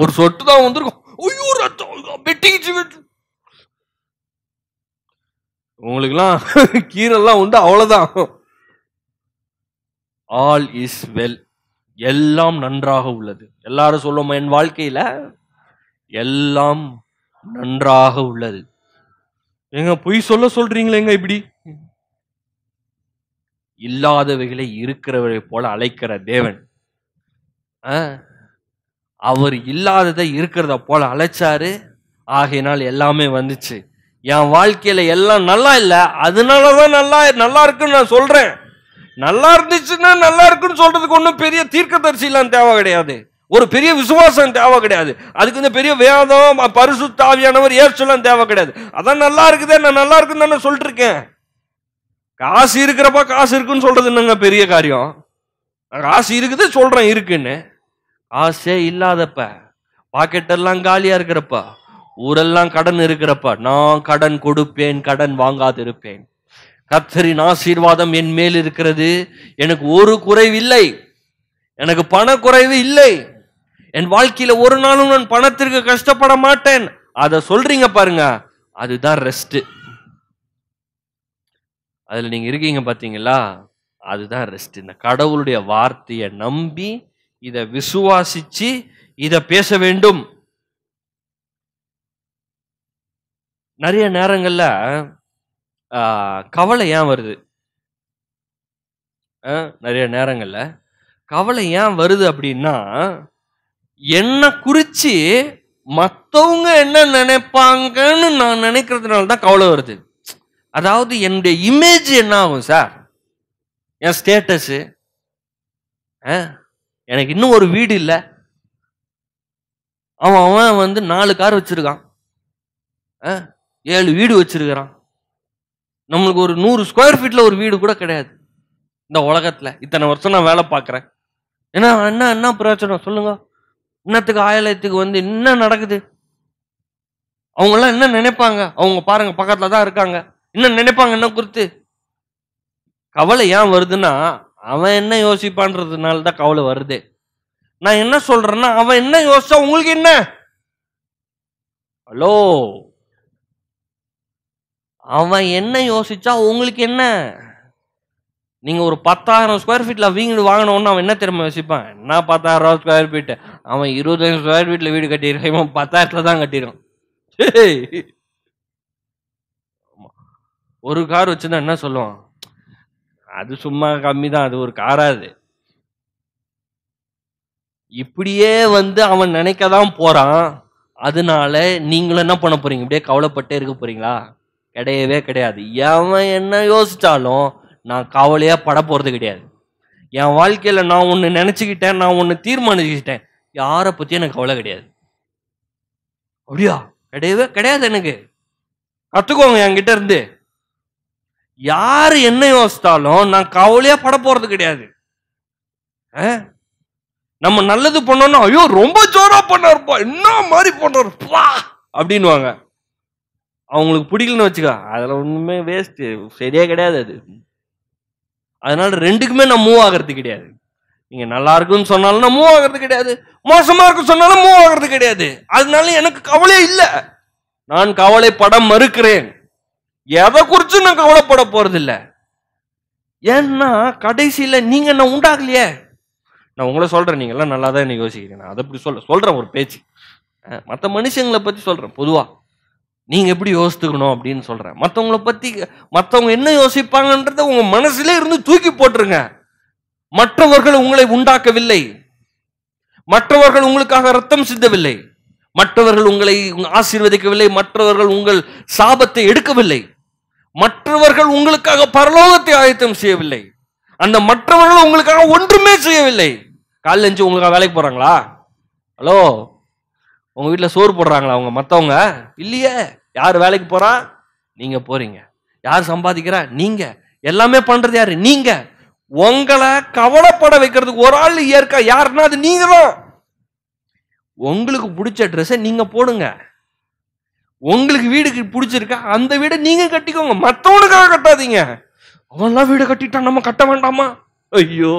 ஒரு சொட்டு தான் வந்திருக்கும் ஐயோ ரத்தம் வெட்டிச்சு வெட்டு உங்களுக்குலாம் கீரெல்லாம் உண்டு அவ்வளோதான் ஆல் இஸ் வெல் எல்லாம் நன்றாக உள்ளது எல்லாரும் சொல்லுவோமா என் வாழ்க்கையில் எல்லாம் நன்றாக உள்ளது எங்க பொய் சொல்ல சொல்றீங்களேங்க இப்படி இல்லாதவைகளை இருக்கிறவரை போல அழைக்கிற தேவன் அவர் இல்லாததை இருக்கிறத போல அழைச்சாரு ஆகையினால் எல்லாமே வந்துச்சு என் வாழ்க்கையில எல்லாம் நல்லா இல்லை அதனாலதான் நல்லா நல்லா இருக்குன்னு நான் சொல்றேன் நல்லா இருந்துச்சுன்னா நல்லா இருக்குன்னு சொல்றதுக்கு ஒன்றும் பெரிய தீர்க்க தீர்க்கதரிசிலாம் தேவை கிடையாது ஒரு பெரிய விசுவாசம் தேவை கிடையாது அதுக்கு இந்த பெரிய வேதம் பரிசு தாவியானவர் ஏற்றுலாம் தேவை கிடையாது அதான் நல்லா இருக்குதே நான் நல்லா இருக்குன்னு தானே சொல்லிட்டுருக்கேன் காசு இருக்கிறப்ப காசு இருக்குன்னு சொல்றது என்னங்க பெரிய காரியம் காசு இருக்குது சொல்றேன் இருக்குன்னு காசே இல்லாதப்ப பாக்கெட்டெல்லாம் காலியா இருக்கிறப்ப ஊரெல்லாம் கடன் இருக்கிறப்ப நான் கடன் கொடுப்பேன் கடன் வாங்காதிருப்பேன் கத்தரின் ஆசீர்வாதம் என் மேல் இருக்கிறது எனக்கு ஒரு குறைவில்லை எனக்கு பண குறைவு இல்லை என் வாழ்க்கையில ஒரு நாளும் நான் பணத்திற்கு கஷ்டப்பட மாட்டேன் அதை சொல்றீங்க பாருங்க அதுதான் ரெஸ்ட் அதுல நீங்க இருக்கீங்க பாத்தீங்களா அதுதான் ரெஸ்ட் இந்த கடவுளுடைய வார்த்தையை நம்பி இதை விசுவாசிச்சு இதை பேச வேண்டும் நிறைய நேரங்கள்ல கவலை ஏன் வருது நிறைய நேரங்கள்ல கவலை ஏன் வருது அப்படின்னா என்னை குறித்து மற்றவங்க என்ன நினைப்பாங்கன்னு நான் நினைக்கிறதுனால தான் கவலை வருது அதாவது என்னுடைய இமேஜ் என்ன ஆகும் சார் என் ஸ்டேட்டஸு எனக்கு இன்னும் ஒரு வீடு இல்லை அவன் அவன் வந்து நாலு கார் வச்சுருக்கான் ஏழு வீடு வச்சிருக்கிறான் நம்மளுக்கு ஒரு நூறு ஸ்கொயர் ஃபீட்டில் ஒரு வீடு கூட கிடையாது இந்த உலகத்தில் இத்தனை வருஷம் நான் வேலை பார்க்குறேன் ஏன்னா என்ன என்ன பிரயோஜனம் சொல்லுங்கள் இன்னத்துக்கு ஆயாலயத்துக்கு வந்து என்ன நடக்குது எல்லாம் என்ன நினைப்பாங்க அவங்க பாருங்க பக்கத்தில் தான் இருக்காங்க என்ன நினைப்பாங்க என்ன குறித்து கவலை ஏன் வருதுன்னா அவன் என்ன யோசிப்பான்றதுனால தான் கவலை வருது நான் என்ன சொல்றேன்னா அவன் என்ன யோசிச்சா உங்களுக்கு என்ன ஹலோ அவன் என்ன யோசிச்சா உங்களுக்கு என்ன நீங்கள் ஒரு பத்தாயிரம் ஸ்கொயர் ஃபீட்டில் வீடு வாங்கினோன்னு அவன் என்ன திறமை வச்சுப்பான் என்ன பத்தாயிரம் ஸ்கொயர் ஃபீட்டு அவன் இருபதாயிரம் ஸ்கொயர் ஃபீட்டில் வீடு கட்டிடுவான் இவன் பத்தாயிரத்தில் தான் கட்டிடும் ஒரு கார் வச்சுருந்தா என்ன சொல்லுவான் அது சும்மா கம்மி தான் அது ஒரு காராது இப்படியே வந்து அவன் நினைக்க தான் போகிறான் அதனால நீங்களும் என்ன பண்ண போறீங்க இப்படியே கவலைப்பட்டே இருக்க போறீங்களா கிடையவே கிடையாது எவன் என்ன யோசிச்சாலும் நான் காவலியாக பட போகிறது கிடையாது என் வாழ்க்கையில் நான் ஒன்று நினச்சிக்கிட்டேன் நான் ஒன்று தீர்மானிச்சுக்கிட்டேன் யாரை பற்றியும் எனக்கு கவலை கிடையாது அப்படியா கிடையவே கிடையாது எனக்கு கற்றுக்கோங்க என்கிட்ட இருந்து யார் என்ன யோசித்தாலும் நான் கவலையாக பட போகிறது கிடையாது நம்ம நல்லது பண்ணோம்னா ஐயோ ரொம்ப ஜோராக பண்ணார்ப்பா என்ன மாதிரி பண்ணாருப்பா அப்படின்வாங்க அவங்களுக்கு பிடிக்கலன்னு வச்சுக்கோ அதில் ஒன்றுமே வேஸ்ட்டு சரியே கிடையாது அது அதனால ரெண்டுக்குமே நான் மூவ் ஆகிறது கிடையாது நீங்க நல்லா இருக்குன்னு சொன்னாலும் நான் மூவ் ஆகிறது கிடையாது மோசமா இருக்கு சொன்னாலும் மூவ் ஆகிறது கிடையாது அதனால எனக்கு கவலையே இல்லை நான் கவலைப்பட மறுக்கிறேன் எதை குறிச்சு நான் கவலைப்பட இல்லை ஏன்னா கடைசியில் நீங்கள் என்ன உண்டாகலையே நான் உங்களை சொல்கிறேன் நீங்கள்லாம் நல்லா தான் யோசிக்கிறீங்க நான் அதை அப்படி சொல்ல சொல்கிறேன் ஒரு பேச்சு மற்ற மனுஷங்களை பற்றி சொல்கிறேன் பொதுவாக நீங்கள் எப்படி யோசித்துக்கணும் அப்படின்னு சொல்கிறேன் மற்றவங்கள பற்றி மற்றவங்க என்ன யோசிப்பாங்கன்றதை உங்கள் மனசுலே இருந்து தூக்கி போட்டுருங்க மற்றவர்கள் உங்களை உண்டாக்கவில்லை மற்றவர்கள் உங்களுக்காக ரத்தம் சிந்தவில்லை மற்றவர்கள் உங்களை ஆசீர்வதிக்கவில்லை மற்றவர்கள் உங்கள் சாபத்தை எடுக்கவில்லை மற்றவர்கள் உங்களுக்காக பரலோகத்தை ஆயத்தம் செய்யவில்லை அந்த மற்றவர்கள் உங்களுக்காக ஒன்றுமே செய்யவில்லை காலைல எழுந்து உங்களுக்காக வேலைக்கு போகிறாங்களா ஹலோ உங்கள் வீட்டில் சோறு போடுறாங்களா அவங்க மற்றவங்க இல்லையே யார் வேலைக்கு போறா நீங்க போறீங்க யார் சம்பாதிக்கிறா நீங்க எல்லாமே பண்றது யாரு நீங்க உங்களை கவலைப்பட வைக்கிறதுக்கு ஒரு ஆள் இயற்கை யாருன்னா அது நீங்க தான் உங்களுக்கு பிடிச்ச ட்ரெஸ்ஸை நீங்க போடுங்க உங்களுக்கு வீடுக்கு பிடிச்சிருக்கா அந்த வீடை நீங்க கட்டிக்கோங்க மற்றவனுக்காக கட்டாதீங்க அவன்லாம் வீடு கட்டிட்டான் நம்ம கட்ட வேண்டாமா ஐயோ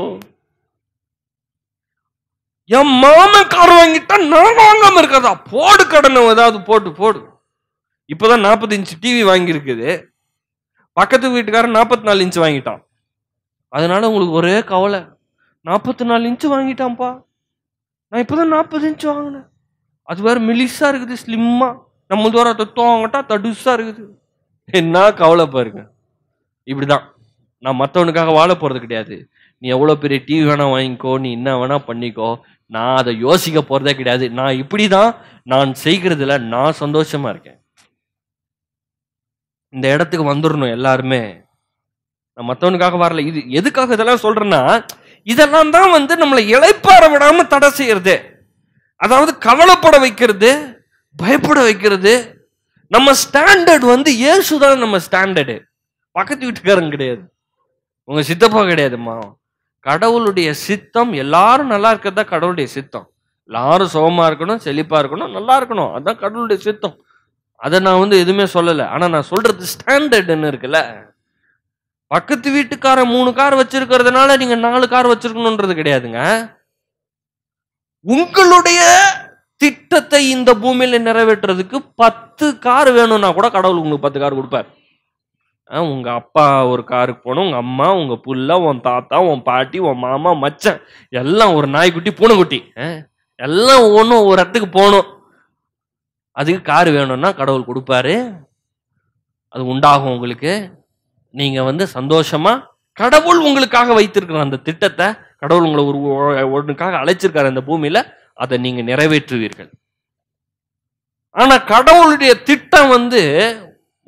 என் மாமன் கார் வாங்கிட்டா நான் வாங்காம இருக்கிறதா போடு கடனை ஏதாவது போட்டு போடு இப்போதான் நாற்பது இன்ச் டிவி வாங்கியிருக்குது பக்கத்து வீட்டுக்காரன் நாற்பத்தி நாலு இன்ச்சு வாங்கிட்டான் அதனால உங்களுக்கு ஒரே கவலை நாற்பத்தி நாலு இன்ச்சு வாங்கிட்டான்ப்பா நான் இப்போதான் நாற்பது இன்ச்சு வாங்கினேன் அது வேற மிலிஸா இருக்குது ஸ்லிம்மா நம்ம தூரம் தத்துவங்கட்டா தடுசா இருக்குது என்ன கவலை பாருங்க இப்படிதான் நான் மற்றவனுக்காக வாழ போறது கிடையாது நீ எவ்வளோ பெரிய டிவி வேணால் வாங்கிக்கோ நீ என்ன வேணால் பண்ணிக்கோ நான் அதை யோசிக்க போகிறதே கிடையாது நான் இப்படி தான் நான் செய்கிறதுல நான் சந்தோஷமாக இருக்கேன் இந்த இடத்துக்கு வந்துடணும் எல்லாருமே நான் மற்றவனுக்காக வரல இது எதுக்காக இதெல்லாம் சொல்றேன்னா இதெல்லாம் தான் வந்து நம்மளை இழைப்பார விடாம தடை செய்யறது அதாவது கவலைப்பட வைக்கிறது பயப்பட வைக்கிறது நம்ம ஸ்டாண்டர்ட் வந்து இயேசு தான் நம்ம ஸ்டாண்டர்டு பக்கத்து வீட்டுக்காரங்க கிடையாது உங்க சித்தப்பா கிடையாதுமா கடவுளுடைய சித்தம் எல்லாரும் நல்லா இருக்கிறது தான் கடவுளுடைய சித்தம் எல்லாரும் சுகமா இருக்கணும் செழிப்பா இருக்கணும் நல்லா இருக்கணும் அதுதான் கடவுளுடைய சித்தம் அதை நான் வந்து எதுவுமே சொல்லலை ஆனால் நான் சொல்கிறது ஸ்டாண்டர்டுன்னு இருக்குல்ல பக்கத்து வீட்டுக்கார மூணு கார் வச்சிருக்கிறதுனால நீங்கள் நாலு கார் வச்சிருக்கணுன்றது கிடையாதுங்க உங்களுடைய திட்டத்தை இந்த பூமியில் நிறைவேற்றுறதுக்கு பத்து கார் வேணும்னா கூட கடவுள் உங்களுக்கு பத்து கார் கொடுப்பார் உங்கள் அப்பா ஒரு காருக்கு போகணும் உங்கள் அம்மா உங்கள் புல்ல உன் தாத்தா உன் பாட்டி உன் மாமா மச்சான் எல்லாம் ஒரு நாய்க்குட்டி பூனைக்குட்டி எல்லாம் ஒன்றும் ஒரு இடத்துக்கு போகணும் அதுக்கு கார் வேணும்னா கடவுள் கொடுப்பாரு அது உண்டாகும் உங்களுக்கு நீங்கள் வந்து சந்தோஷமாக கடவுள் உங்களுக்காக வைத்திருக்கிற அந்த திட்டத்தை கடவுள் உங்களை ஒரு ஒன்றுக்காக அழைச்சிருக்காரு அந்த பூமியில் அதை நீங்கள் நிறைவேற்றுவீர்கள் ஆனால் கடவுளுடைய திட்டம் வந்து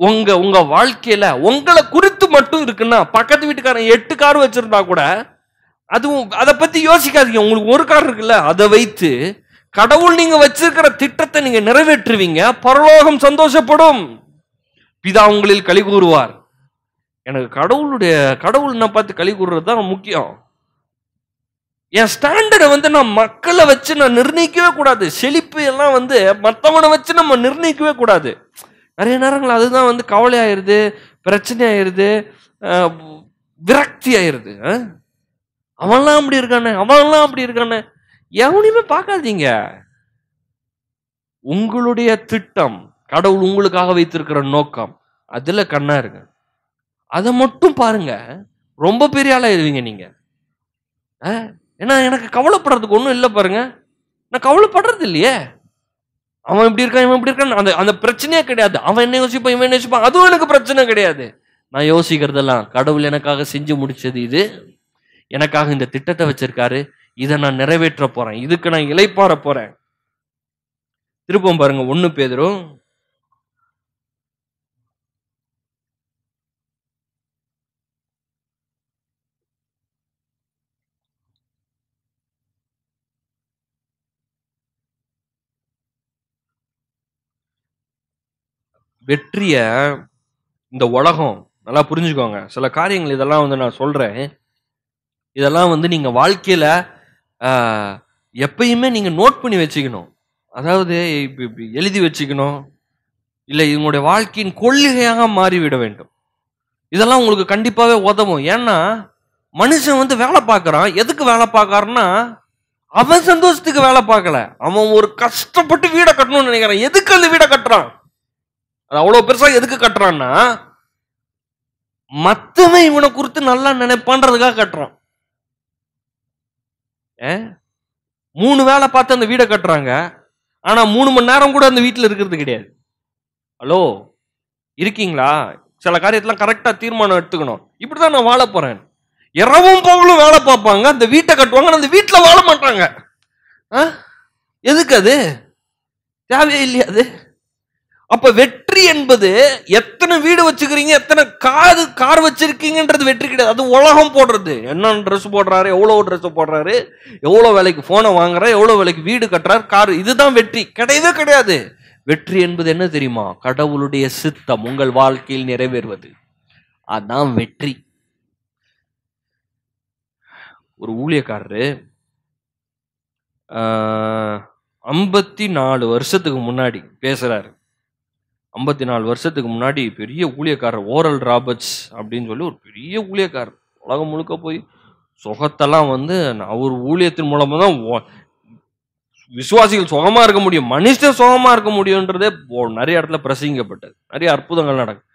உங்க உங்க வாழ்க்கையில உங்களை குறித்து மட்டும் இருக்குன்னா பக்கத்து வீட்டுக்காரன் எட்டு கார் வச்சிருந்தா கூட அதுவும் அதை பத்தி யோசிக்காதீங்க உங்களுக்கு ஒரு கார் இருக்குல்ல அதை வைத்து கடவுள் நீங்க வச்சிருக்கிற திட்டத்தை நீங்க நிறைவேற்றுவீங்க பரலோகம் சந்தோஷப்படும் பிதா உங்களில் களி கூறுவார் எனக்கு கடவுளுடைய கடவுள் நான் பார்த்து களி கூறுறது தான் முக்கியம் என் ஸ்டாண்டர்டை வந்து நான் மக்களை வச்சு நான் நிர்ணயிக்கவே கூடாது செழிப்பு எல்லாம் வந்து மற்றவனை வச்சு நம்ம நிர்ணயிக்கவே கூடாது நிறைய நேரங்கள் அதுதான் வந்து கவலை ஆயிடுது பிரச்சனை ஆயிடுது விரக்தி ஆயிடுது அவன்லாம் அப்படி இருக்கானே அவன்லாம் அப்படி இருக்கானே எவனையுமே பார்க்காதீங்க உங்களுடைய திட்டம் கடவுள் உங்களுக்காக வைத்திருக்கிற நோக்கம் அதுல கண்ணா இருங்க அதை மட்டும் பாருங்க ரொம்ப பெரிய ஆளா இருவீங்க நீங்க ஏன்னா எனக்கு கவலைப்படுறதுக்கு ஒன்றும் இல்லை பாருங்க நான் கவலைப்படுறது இல்லையே அவன் இப்படி இருக்கான் இவன் இப்படி இருக்கான் அந்த அந்த பிரச்சனையே கிடையாது அவன் என்ன யோசிப்பான் இவன் என்ன யோசிப்பான் அதுவும் எனக்கு பிரச்சனை கிடையாது நான் யோசிக்கிறதெல்லாம் கடவுள் எனக்காக செஞ்சு முடிச்சது இது எனக்காக இந்த திட்டத்தை வச்சிருக்காரு இதை நான் நிறைவேற்ற போறேன் இதுக்கு நான் இலைப்பாற போறேன் திருப்பம் பாருங்க ஒன்னு பேதரும் வெற்றிய இந்த உலகம் நல்லா புரிஞ்சுக்கோங்க சில காரியங்கள் இதெல்லாம் வந்து நான் சொல்றேன் இதெல்லாம் வந்து நீங்க வாழ்க்கையில எப்பயுமே நீங்கள் நோட் பண்ணி வச்சுக்கணும் அதாவது எழுதி வச்சுக்கணும் இல்லை இவங்களுடைய வாழ்க்கையின் கொள்கையாக மாறிவிட வேண்டும் இதெல்லாம் உங்களுக்கு கண்டிப்பாகவே உதவும் ஏன்னா மனுஷன் வந்து வேலை பார்க்குறான் எதுக்கு வேலை பார்க்கறான்னா அவன் சந்தோஷத்துக்கு வேலை பார்க்கல அவன் ஒரு கஷ்டப்பட்டு வீடை கட்டணும்னு நினைக்கிறான் எதுக்கு அந்த வீடை கட்டுறான் அது அவ்வளோ பெருசாக எதுக்கு கட்டுறான்னா மற்றவன் இவனை குறித்து நல்லா நினைப்பான்றதுக்காக கட்டுறான் மூணு வேலை பார்த்து அந்த வீடை கட்டுறாங்க ஆனால் மூணு மணி நேரம் கூட அந்த வீட்டில் இருக்கிறது கிடையாது ஹலோ இருக்கீங்களா சில காரியத்தெல்லாம் கரெக்டாக தீர்மானம் எடுத்துக்கணும் இப்படி தான் நான் வாழ போகிறேன் இரவும் போகலும் வேலை பார்ப்பாங்க அந்த வீட்டை கட்டுவாங்க அந்த வீட்டில் வாழ மாட்டாங்க ஆ எதுக்கு அது தேவையே இல்லையா அது அப்ப வெற்றி என்பது எத்தனை வீடு வச்சுக்கிறீங்க எத்தனை காது கார் வச்சிருக்கீங்கன்றது வெற்றி கிடையாது அது உலகம் போடுறது என்ன ட்ரெஸ் போடுறாரு எவ்வளோ ட்ரெஸ் போடுறாரு எவ்வளோ விலைக்கு ஃபோனை வாங்குறாரு எவ்வளோ விலைக்கு வீடு கட்டுறாரு கார் இதுதான் வெற்றி கிடையவே கிடையாது வெற்றி என்பது என்ன தெரியுமா கடவுளுடைய சித்தம் உங்கள் வாழ்க்கையில் நிறைவேறுவது அதுதான் வெற்றி ஒரு ஊழியக்காரரு ஐம்பத்தி நாலு வருஷத்துக்கு முன்னாடி பேசுறாரு ஐம்பத்தி நாலு வருஷத்துக்கு முன்னாடி பெரிய ஊழியக்காரர் ஓரல் ராபர்ட்ஸ் அப்படின்னு சொல்லி ஒரு பெரிய ஊழியக்காரர் உலகம் முழுக்க போய் சுகத்தெல்லாம் வந்து அவர் ஊழியத்தின் மூலமாக தான் விசுவாசிகள் சுகமாக இருக்க முடியும் மனுஷன் சுகமாக இருக்க முடியுன்றதே நிறைய இடத்துல பிரசங்கிக்கப்பட்டது நிறைய அற்புதங்கள் நடக்கும்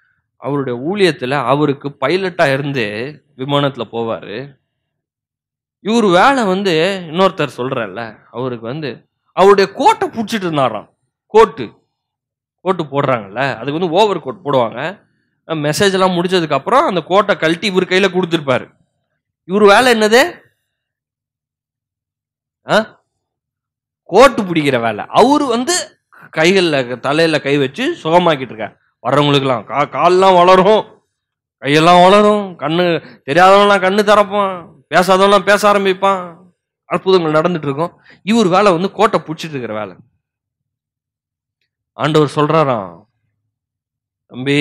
அவருடைய ஊழியத்தில் அவருக்கு பைலட்டாக இருந்து விமானத்தில் போவார் இவர் வேலை வந்து இன்னொருத்தர் சொல்கிறல்ல அவருக்கு வந்து அவருடைய கோட்டை பிடிச்சிட்டு இருந்தாராம் கோட்டு கோட்டு போடுறாங்கல்ல அதுக்கு வந்து ஓவர் கோட் போடுவாங்க மெசேஜ்லாம் அப்புறம் அந்த கோட்டை கழட்டி இவர் கையில் கொடுத்துருப்பாரு இவர் வேலை என்னது கோட்டு பிடிக்கிற வேலை அவரு வந்து கைகளில் தலையில் கை வச்சு சுகமாக்கிட்டு இருக்கார் வர்றவங்களுக்கெல்லாம் கா கால்லாம் வளரும் கையெல்லாம் வளரும் கண்ணு தெரியாதவன்லாம் கண்ணு திறப்பான் பேசாதவன்லாம் பேச ஆரம்பிப்பான் அற்புதங்கள் நடந்துட்டு இருக்கும் இவர் வேலை வந்து கோட்டை பிடிச்சிட்டு இருக்கிற வேலை ஆண்டவர் சொல்றாராம் தம்பி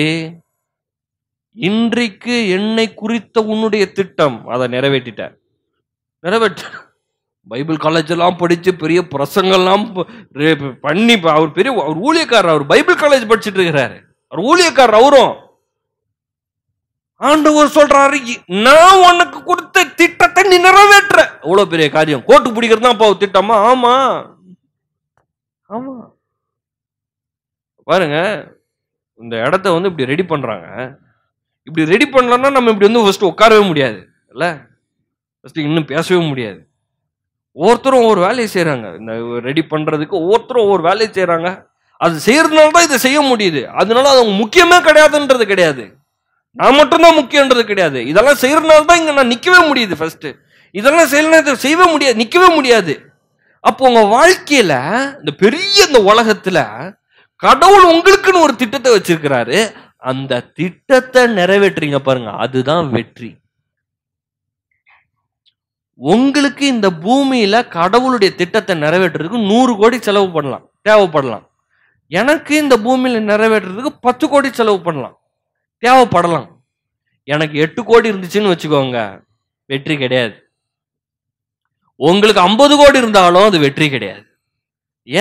இன்றைக்கு என்னை குறித்த உன்னுடைய திட்டம் அதை நிறைவேற்றிட்ட நிறைவேற்ற பைபிள் காலேஜ் எல்லாம் படித்து பெரிய பிரசங்கெல்லாம் பண்ணி அவர் பெரிய அவர் ஊழியக்காரர் அவர் பைபிள் காலேஜ் படிச்சுட்டு இருக்கிறாரு அவர் ஊழியக்காரர் அவரும் ஆண்டவர் சொல்றாரு நான் உனக்கு கொடுத்த திட்டத்தை நீ நிறைவேற்ற அவ்வளோ பெரிய காரியம் கோட்டு பிடிக்கிறது தான் இப்போ திட்டமா ஆமா ஆமா பாருங்க இந்த இடத்த வந்து இப்படி ரெடி பண்ணுறாங்க இப்படி ரெடி பண்ணலன்னா நம்ம இப்படி வந்து ஃபர்ஸ்ட் உட்காரவே முடியாது இல்லை ஃபஸ்ட்டு இன்னும் பேசவே முடியாது ஒவ்வொருத்தரும் ஒவ்வொரு வேலையை செய்கிறாங்க இந்த ரெடி பண்ணுறதுக்கு ஒவ்வொருத்தரும் ஒவ்வொரு வேலையை செய்கிறாங்க அது செய்கிறதுனால தான் இதை செய்ய முடியுது அதனால அது முக்கியமே கிடையாதுன்றது கிடையாது நான் மட்டும்தான் முக்கியன்றது கிடையாது இதெல்லாம் செய்கிறதுனால தான் இங்கே நான் நிற்கவே முடியுது ஃபஸ்ட்டு இதெல்லாம் செய்யலாம் இதை செய்யவே முடியாது நிற்கவே முடியாது அப்போ உங்கள் வாழ்க்கையில் இந்த பெரிய இந்த உலகத்தில் கடவுள் உங்களுக்குன்னு ஒரு திட்டத்தை வச்சிருக்கிறாரு அந்த திட்டத்தை நிறைவேற்றுறீங்க பாருங்க அதுதான் வெற்றி உங்களுக்கு இந்த பூமியில கடவுளுடைய திட்டத்தை நிறைவேற்றுறதுக்கு நூறு கோடி செலவு பண்ணலாம் தேவைப்படலாம் எனக்கு இந்த பூமியில நிறைவேற்றுறதுக்கு பத்து கோடி செலவு பண்ணலாம் தேவைப்படலாம் எனக்கு எட்டு கோடி இருந்துச்சுன்னு வச்சுக்கோங்க வெற்றி கிடையாது உங்களுக்கு ஐம்பது கோடி இருந்தாலும் அது வெற்றி கிடையாது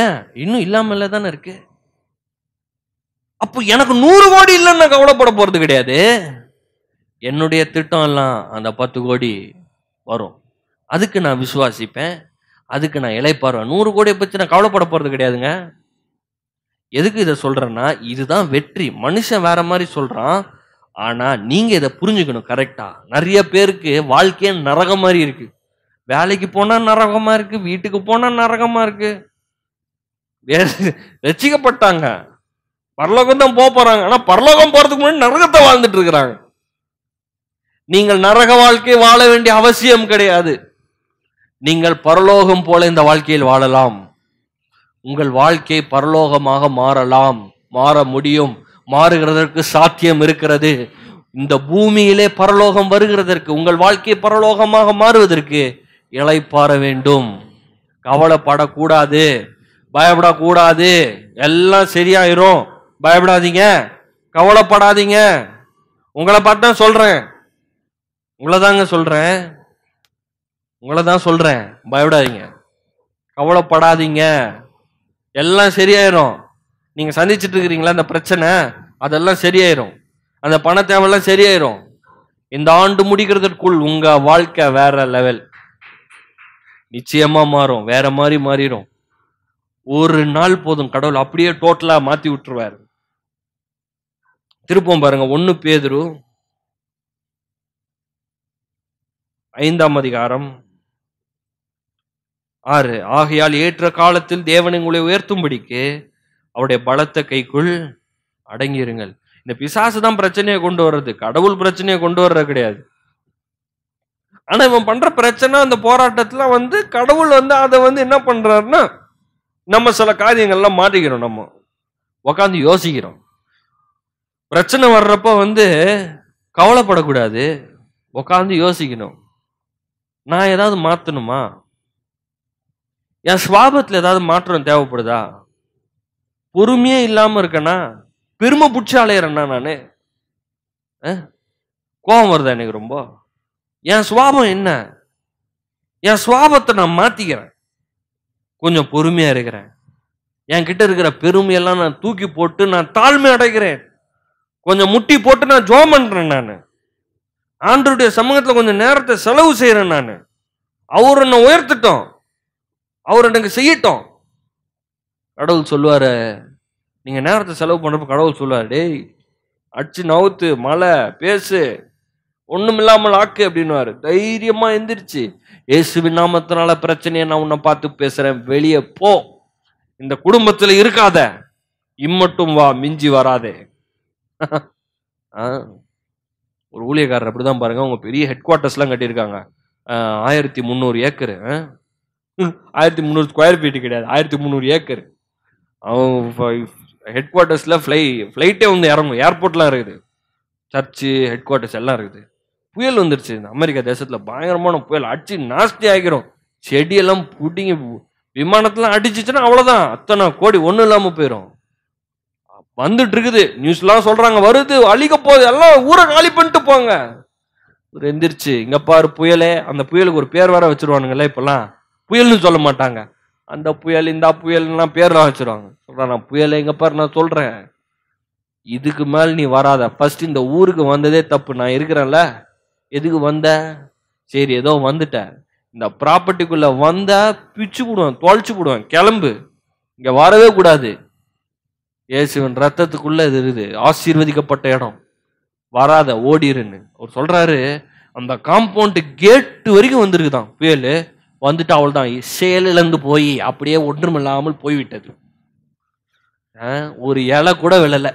ஏன் இன்னும் இல்லாமல் தானே இருக்கு அப்போ எனக்கு நூறு கோடி இல்லைன்னு நான் கவலைப்பட போறது கிடையாது என்னுடைய திட்டம் எல்லாம் அந்த பத்து கோடி வரும் அதுக்கு நான் விசுவாசிப்பேன் அதுக்கு நான் இலைப்பாருவேன் நூறு கோடியை பற்றி நான் கவலைப்பட போகிறது கிடையாதுங்க எதுக்கு இதை சொல்கிறேன்னா இதுதான் வெற்றி மனுஷன் வேற மாதிரி சொல்கிறான் ஆனால் நீங்கள் இதை புரிஞ்சுக்கணும் கரெக்டாக நிறைய பேருக்கு வாழ்க்கையே நரகம் மாதிரி இருக்குது வேலைக்கு போனால் நரகமாக இருக்குது வீட்டுக்கு போனால் நரகமாக இருக்குது ரசிக்கப்பட்டாங்க பரலோகம் தான் போக போறாங்க ஆனா பரலோகம் போறதுக்கு முன்னாடி நரகத்தை வாழ்ந்துட்டு இருக்கிறாங்க நீங்கள் நரக வாழ்க்கையை வாழ வேண்டிய அவசியம் கிடையாது நீங்கள் பரலோகம் போல இந்த வாழ்க்கையில் வாழலாம் உங்கள் வாழ்க்கை பரலோகமாக மாறலாம் மாற முடியும் மாறுகிறதற்கு சாத்தியம் இருக்கிறது இந்த பூமியிலே பரலோகம் வருகிறதற்கு உங்கள் வாழ்க்கை பரலோகமாக மாறுவதற்கு இலைப்பாற வேண்டும் கவலைப்படக்கூடாது பயப்படக்கூடாது எல்லாம் சரியாயிரும் பயப்படாதீங்க கவலைப்படாதீங்க உங்களை பார்த்து தான் சொல்கிறேன் உங்களை தாங்க சொல்கிறேன் உங்களை தான் சொல்கிறேன் பயப்படாதீங்க கவலைப்படாதீங்க எல்லாம் சரியாயிரும் நீங்கள் சந்திச்சுட்டு இருக்கிறீங்களா அந்த பிரச்சனை அதெல்லாம் சரியாயிரும் அந்த பண தேவையெல்லாம் சரியாயிரும் இந்த ஆண்டு முடிக்கிறதுக்குள் உங்கள் வாழ்க்கை வேற லெவல் நிச்சயமாக மாறும் வேற மாதிரி மாறிடும் ஒரு நாள் போதும் கடவுள் அப்படியே டோட்டலாக மாற்றி விட்டுருவாரு திருப்பம் பாருங்க ஒன்று பேதுரு ஐந்தாம் அதிகாரம் ஆறு ஆகையால் ஏற்ற காலத்தில் தேவன் உங்களை உயர்த்தும்படிக்கு அவருடைய பலத்த கைக்குள் அடங்கியிருங்கள் இந்த பிசாசு தான் பிரச்சனையை கொண்டு வர்றது கடவுள் பிரச்சனையை கொண்டு வர்றது கிடையாது ஆனா இவன் பண்ற பிரச்சனை அந்த போராட்டத்துல வந்து கடவுள் வந்து அதை வந்து என்ன பண்றாருன்னா நம்ம சில காரியங்கள்லாம் மாட்டிக்கிறோம் நம்ம உக்காந்து யோசிக்கிறோம் பிரச்சனை வர்றப்போ வந்து கவலைப்படக்கூடாது உக்காந்து யோசிக்கணும் நான் ஏதாவது மாற்றணுமா என் சுவாபத்தில் ஏதாவது மாற்றம் தேவைப்படுதா பொறுமையே இல்லாமல் இருக்கேன்னா பெருமை பிடிச்சி அலையிறேன்னா நான் கோபம் வருதா எனக்கு ரொம்ப என் சுவாபம் என்ன என் சுவாபத்தை நான் மாற்றிக்கிறேன் கொஞ்சம் பொறுமையாக இருக்கிறேன் என்கிட்ட இருக்கிற பெருமையெல்லாம் நான் தூக்கி போட்டு நான் தாழ்மை அடைகிறேன் கொஞ்சம் முட்டி போட்டு நான் ஜோம் பண்ணுறேன் நான் ஆண்டருடைய சமூகத்தில் கொஞ்சம் நேரத்தை செலவு செய்கிறேன் நான் அவர் என்னை உயர்த்திட்டோம் அவர் எனக்கு செய்யட்டோம் கடவுள் சொல்லுவார் நீங்கள் நேரத்தை செலவு பண்ணுறப்ப கடவுள் சொல்லுவார் டேய் அடிச்சு நவுத்து மழை பேசு ஒன்றும் இல்லாமல் ஆக்கு அப்படின்வாரு தைரியமாக எந்திரிச்சு இயேசுவின் நாமத்தினால பிரச்சனையை நான் உன்னை பார்த்து பேசுகிறேன் வெளியே போ இந்த குடும்பத்தில் இருக்காத இம்மட்டும் வா மிஞ்சி வராதே ஒரு ஊழியக்காரர் அப்படி தான் பாருங்கள் அவங்க பெரிய ஹெட் குவார்ட்டர்ஸ்லாம் கட்டியிருக்காங்க ஆயிரத்தி முந்நூறு ஏக்கரு ஆயிரத்தி முந்நூறு ஸ்கொயர் ஃபீட்டு கிடையாது ஆயிரத்தி முந்நூறு ஏக்கர் அவன் ஹெட் குவார்ட்டர்ஸில் ஃப்ளை ஃப்ளைட்டே வந்து இறங்கும் ஏர்போர்ட்லாம் இருக்குது சர்ச்சு ஹெட் குவார்ட்டர்ஸ் எல்லாம் இருக்குது புயல் வந்துருச்சு இந்த அமெரிக்கா தேசத்தில் பயங்கரமான புயல் அடிச்சு நாஸ்தி ஆகிரும் செடியெல்லாம் பிடிங்கி விமானத்தெலாம் அடிச்சிச்சுன்னா அவ்வளோதான் அத்தனை கோடி ஒன்றும் இல்லாமல் போயிடும் வந்துட்டு இருக்குது நியூஸ்லாம் சொல்றாங்க வருது அழிக்க போகுது எல்லாம் ஊரை காலி பண்ணிட்டு போங்க எந்திரிச்சு இங்க பாரு புயலே அந்த புயலுக்கு ஒரு பேர் வேற வச்சிருவானுங்களே இப்பெல்லாம் புயல்னு சொல்ல மாட்டாங்க அந்த புயல் இந்த புயல்லாம் பேர்லாம் வச்சிருவாங்க சொல்றேன் நான் புயலை எங்க பாரு நான் சொல்றேன் இதுக்கு மேல நீ வராத ஃபர்ஸ்ட் இந்த ஊருக்கு வந்ததே தப்பு நான் இருக்கிறேன்ல எதுக்கு வந்த சரி ஏதோ வந்துட்டேன் இந்த ப்ராப்பர்ட்டிக்குள்ள வந்த பிச்சு விடுவேன் தொலைச்சு விடுவேன் கிளம்பு இங்க வரவே கூடாது இயேசுவின் ரத்தத்துக்குள்ளே இது இருக்குது ஆசீர்வதிக்கப்பட்ட இடம் வராத ஓடிருன்னு அவர் சொல்கிறாரு அந்த காம்பவுண்டு கேட்டு வரைக்கும் தான் புயல் வந்துட்டு அவள் தான் செயலிழந்து போய் அப்படியே ஒன்றுமில்லாமல் போய்விட்டது ஒரு இலை கூட விழலை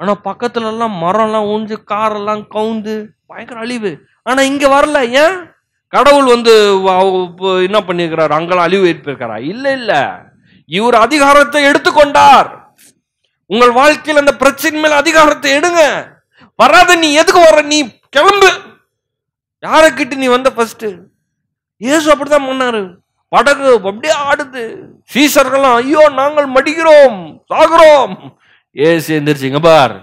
ஆனால் பக்கத்துலலாம் மரம்லாம் ஊஞ்சு காரெல்லாம் கவுந்து பயங்கர அழிவு ஆனால் இங்கே வரல ஏன் கடவுள் வந்து என்ன பண்ணியிருக்கிறார் அங்கெல்லாம் அழிவு ஏற்பிருக்கிறா இல்லை இல்லை இவர் அதிகாரத்தை எடுத்துக்கொண்டார் உங்கள் வாழ்க்கையில் அந்த பிரச்சனை மேல அதிகாரத்தை எடுங்க வராத நீ எதுக்கு வர நீ கிளம்பு யாரை கிட்ட நீ வந்த ஃபர்ஸ்ட் இயேசு அப்படிதான் பண்ணாரு படகு அப்படியே ஆடுது சீசர்கள்லாம் ஐயோ நாங்கள் மடிக்கிறோம் சாகுறோம் ஏசு எந்திரிச்சிங்க பார்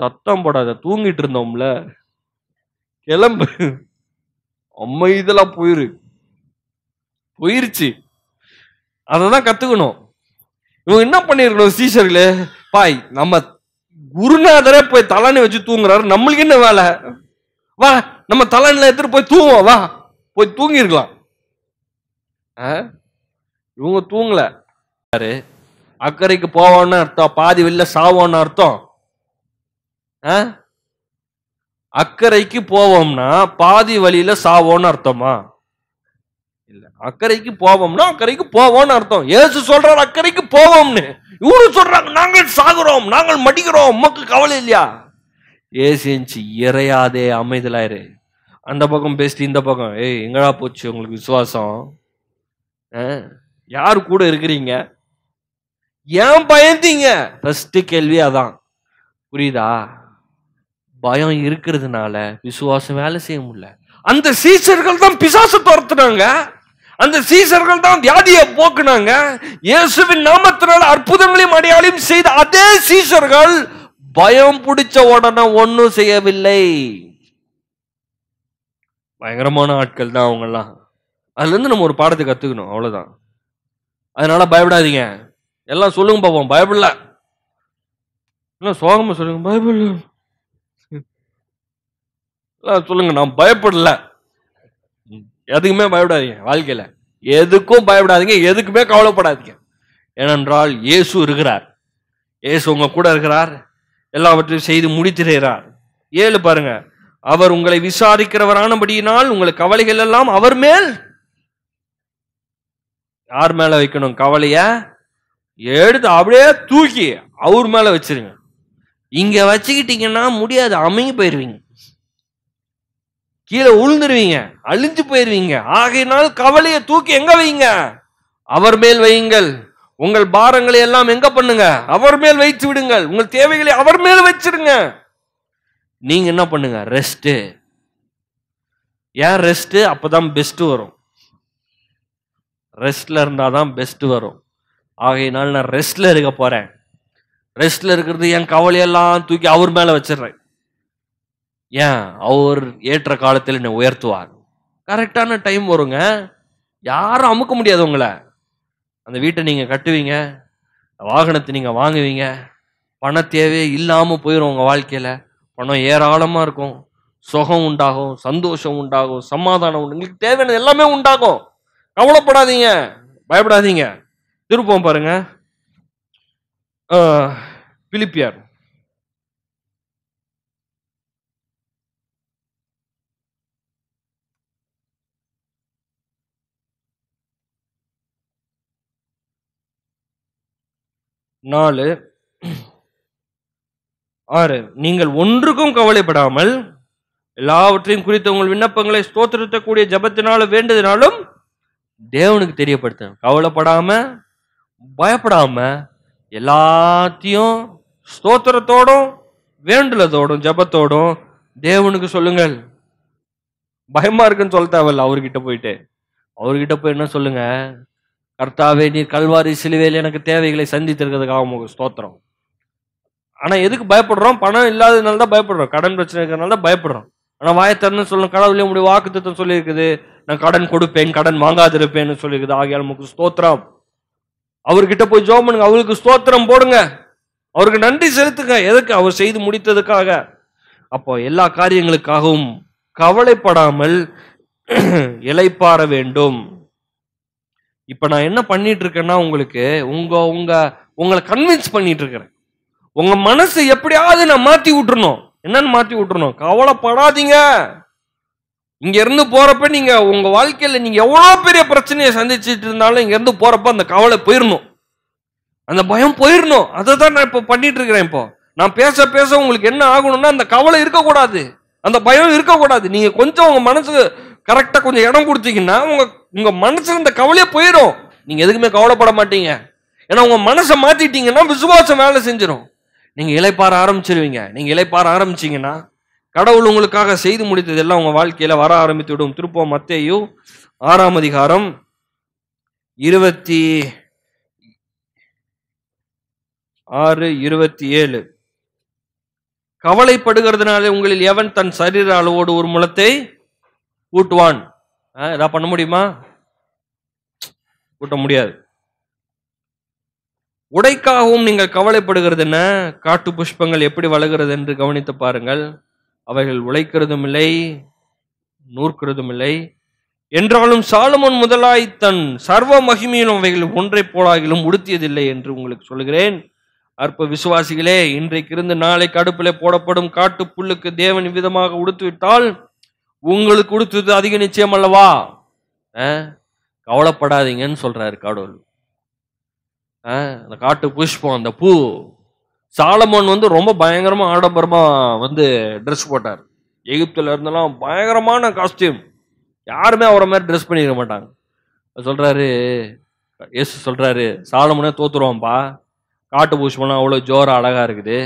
சத்தம் போடாத தூங்கிட்டு இருந்தோம்ல கிளம்பு அம்மை இதெல்லாம் போயிரு போயிருச்சு அதை தான் கற்றுக்கணும் இவங்க என்ன பண்ணிருக்கணும் சீசர்களே பாய் நம்ம குருநாதரே போய் தலனை வச்சு தூங்குறாரு நம்மளுக்கு என்ன வேலை வா நம்ம தலனில் எடுத்துட்டு போய் தூங்குவோம் வா போய் தூங்கிருக்கலாம் இவங்க தூங்கல யாரு அக்கறைக்கு போவான்னு அர்த்தம் பாதி வெளில சாவோன்னு அர்த்தம் அக்கறைக்கு போவோம்னா பாதி வழியில சாவோன்னு அர்த்தமா இல்லை அக்கறைக்கு போவோம்னா அக்கறைக்கு போவோம்னு அர்த்தம் ஏசு சொல்றாரு அக்கறைக்கு போவோம்னு இவரு சொல்றாங்க நாங்கள் சாகுறோம் நாங்கள் மடிக்கிறோம் உமக்கு கவலை இல்லையா ஏசிஞ்சு இறையாதே அமைதலாயிரு அந்த பக்கம் பேசிட்டு இந்த பக்கம் ஏய் எங்கடா போச்சு உங்களுக்கு விசுவாசம் யார் கூட இருக்கிறீங்க ஏன் பயந்தீங்க ஃபர்ஸ்ட் கேள்வி அதான் புரியுதா பயம் இருக்கிறதுனால விசுவாசம் வேலை செய்ய முடியல அந்த சீசர்கள் தான் பிசாசு துரத்துனாங்க அந்த சீசர்கள் தான் வியாதியை போக்குனாங்க இயேசுவின் நாமத்தினால் அற்புதங்களையும் அடையாளையும் செய்த அதே சீசர்கள் பயம் பிடிச்ச உடனே ஒன்றும் செய்யவில்லை பயங்கரமான ஆட்கள் தான் அவங்கெல்லாம் அதுலேருந்து நம்ம ஒரு பாடத்தை கற்றுக்கணும் அவ்வளோதான் அதனால பயப்படாதீங்க எல்லாம் சொல்லுங்க பார்ப்போம் பயப்படல இல்லை சோகமாக சொல்லுங்க பயப்படல சொல்லுங்க நான் பயப்படல எதுக்குமே பயப்படாதீங்க வாழ்க்கையில் எதுக்கும் பயப்படாதீங்க எதுக்குமே கவலைப்படாதீங்க ஏனென்றால் இயேசு இருக்கிறார் இயேசு உங்க கூட இருக்கிறார் எல்லாவற்றையும் செய்து முடித்திருக்கிறார் ஏழு பாருங்க அவர் உங்களை விசாரிக்கிறவரானபடியினால் உங்கள் கவலைகள் எல்லாம் அவர் மேல் யார் மேல வைக்கணும் கவலைய எடுத்து அப்படியே தூக்கி அவர் மேல வச்சிருங்க இங்க வச்சுக்கிட்டீங்கன்னா முடியாது அமைங்கி போயிருவீங்க கீழே உழுந்துருவீங்க அழிஞ்சு போயிருவீங்க ஆகையினால் கவலையை தூக்கி எங்க வைங்க அவர் மேல் வையுங்கள் உங்கள் பாரங்களை எல்லாம் எங்க பண்ணுங்க அவர் மேல் வைத்து விடுங்கள் உங்கள் தேவைகளை அவர் மேல் வச்சிருங்க நீங்க என்ன பண்ணுங்க ரெஸ்ட் ஏன் ரெஸ்ட் அப்பதான் பெஸ்ட் வரும் ரெஸ்ட்ல இருந்தாதான் பெஸ்ட் வரும் ஆகையினால் நான் ரெஸ்ட்ல இருக்க போறேன் ரெஸ்ட்ல இருக்கிறது என் கவலையெல்லாம் தூக்கி அவர் மேல வச்சிடுறேன் ஏன் அவர் ஏற்ற காலத்தில் என்னை உயர்த்துவார் கரெக்டான டைம் வருங்க யாரும் அமுக்க முடியாது உங்களை அந்த வீட்டை நீங்கள் கட்டுவீங்க வாகனத்தை நீங்கள் வாங்குவீங்க பண தேவையே இல்லாமல் போயிடும் உங்கள் வாழ்க்கையில் பணம் ஏராளமாக இருக்கும் சுகம் உண்டாகும் சந்தோஷம் உண்டாகும் சமாதானம் உண்டு உங்களுக்கு தேவையானது எல்லாமே உண்டாகும் கவலைப்படாதீங்க பயப்படாதீங்க திருப்பம் பாருங்க பிலிப்பியார் நாலு ஆறு நீங்கள் ஒன்றுக்கும் கவலைப்படாமல் எல்லாவற்றையும் குறித்த உங்கள் விண்ணப்பங்களை ஸ்தோத்திரத்தக்கூடிய ஜபத்தினாலும் வேண்டதினாலும் தேவனுக்கு தெரியப்படுத்த கவலைப்படாம பயப்படாம எல்லாத்தையும் ஸ்தோத்திரத்தோடும் வேண்டுலதோடும் ஜபத்தோடும் தேவனுக்கு சொல்லுங்கள் பயமா இருக்குன்னு சொல்ல தேவையில்ல அவர்கிட்ட போயிட்டு அவர்கிட்ட போய் என்ன சொல்லுங்க கர்த்தாவே நீர் கல்வாரி சிலுவையில் எனக்கு தேவைகளை சந்தித்திருக்கிறதுக்காக உங்களுக்கு ஸ்தோத்திரம் ஆனால் எதுக்கு பயப்படுறோம் பணம் இல்லாததுனால தான் பயப்படுறோம் கடன் பிரச்சனை இருக்கிறதுனால தான் பயப்படுறோம் ஆனால் வாயத்தரன்னு சொல்லணும் கடவுளே உங்களுடைய வாக்கு திட்டம் சொல்லியிருக்குது நான் கடன் கொடுப்பேன் கடன் வாங்காதிருப்பேன்னு சொல்லியிருக்குது ஆகியால் நமக்கு ஸ்தோத்திரம் அவர்கிட்ட போய் ஜோம் பண்ணுங்க அவருக்கு ஸ்தோத்திரம் போடுங்க அவருக்கு நன்றி செலுத்துங்க எதுக்கு அவர் செய்து முடித்ததுக்காக அப்போ எல்லா காரியங்களுக்காகவும் கவலைப்படாமல் இலைப்பாற வேண்டும் இப்போ நான் என்ன பண்ணிட்டு இருக்கேன்னா உங்களுக்கு உங்க உங்க உங்களை கன்வின்ஸ் பண்ணிட்டு இருக்கிறேன் உங்க மனசு எப்படியாவது நான் மாத்தி விட்டுருணும் என்னன்னு மாத்தி விட்டுருணும் கவலைப்படாதீங்க இங்க இருந்து போறப்ப நீங்க உங்க வாழ்க்கையில நீங்க எவ்வளவு பெரிய பிரச்சனையை சந்திச்சுட்டு இருந்தாலும் இங்க இருந்து போறப்ப அந்த கவலை போயிடணும் அந்த பயம் போயிடணும் அதை தான் நான் இப்போ பண்ணிட்டு இருக்கிறேன் இப்போ நான் பேச பேச உங்களுக்கு என்ன ஆகணும்னா அந்த கவலை இருக்கக்கூடாது அந்த பயம் இருக்கக்கூடாது நீங்க கொஞ்சம் உங்க மனசுக்கு கரெக்டாக கொஞ்சம் இடம் கொடுத்தீங்கன்னா உங்கள் உங்கள் மனசு இந்த கவலையே போயிடும் நீங்கள் எதுக்குமே கவலைப்பட மாட்டீங்க ஏன்னா உங்கள் மனசை மாத்திட்டீங்கன்னா விசுவாசம் வேலை செஞ்சிடும் நீங்கள் இலைப்பார ஆரம்பிச்சிருவீங்க நீங்கள் இலைப்பார ஆரம்பிச்சிங்கன்னா கடவுள் உங்களுக்காக செய்து முடித்ததெல்லாம் உங்கள் வாழ்க்கையில் வர ஆரம்பித்து விடும் திருப்பம் மத்தையும் ஆறாம் அதிகாரம் இருபத்தி ஆறு இருபத்தி ஏழு கவலைப்படுகிறதுனாலே உங்களில் எவன் தன் சரீர அளவோடு ஒரு முளத்தை கூட்டுவான் ஏதாவது பண்ண முடியுமா கூட்ட முடியாது உடைக்காகவும் நீங்கள் கவலைப்படுகிறது என்ன காட்டு புஷ்பங்கள் எப்படி வளர்கிறது என்று கவனித்து பாருங்கள் அவைகள் உழைக்கிறதும் இல்லை நூற்கிறதும் இல்லை என்றாலும் சாலுமன் முதலாய் தன் சர்வ மகிமையிலும் அவைகள் ஒன்றை போலாகிலும் உடுத்தியதில்லை என்று உங்களுக்கு சொல்கிறேன் அற்ப விசுவாசிகளே இன்றைக்கு இருந்து நாளை கடுப்பிலே போடப்படும் காட்டு புல்லுக்கு தேவன் விதமாக உடுத்துவிட்டால் உங்களுக்கு கொடுத்தது அதிக நிச்சயம் அல்லவா கவலைப்படாதீங்கன்னு சொல்றாரு கடவுள் அந்த காட்டு புஷ்பம் அந்த பூ சாலமோன் வந்து ரொம்ப பயங்கரமா ஆடம்பரமா வந்து ட்ரெஸ் போட்டார் எகிப்துல இருந்தெல்லாம் பயங்கரமான காஸ்டியூம் யாருமே அவரை மாதிரி ட்ரெஸ் பண்ணிக்க மாட்டாங்க சொல்றாரு எஸ் சொல்றாரு சாலமோனே தோத்துருவான்ப்பா காட்டு புஷ்பம்லாம் அவ்வளோ ஜோராக அழகா இருக்குது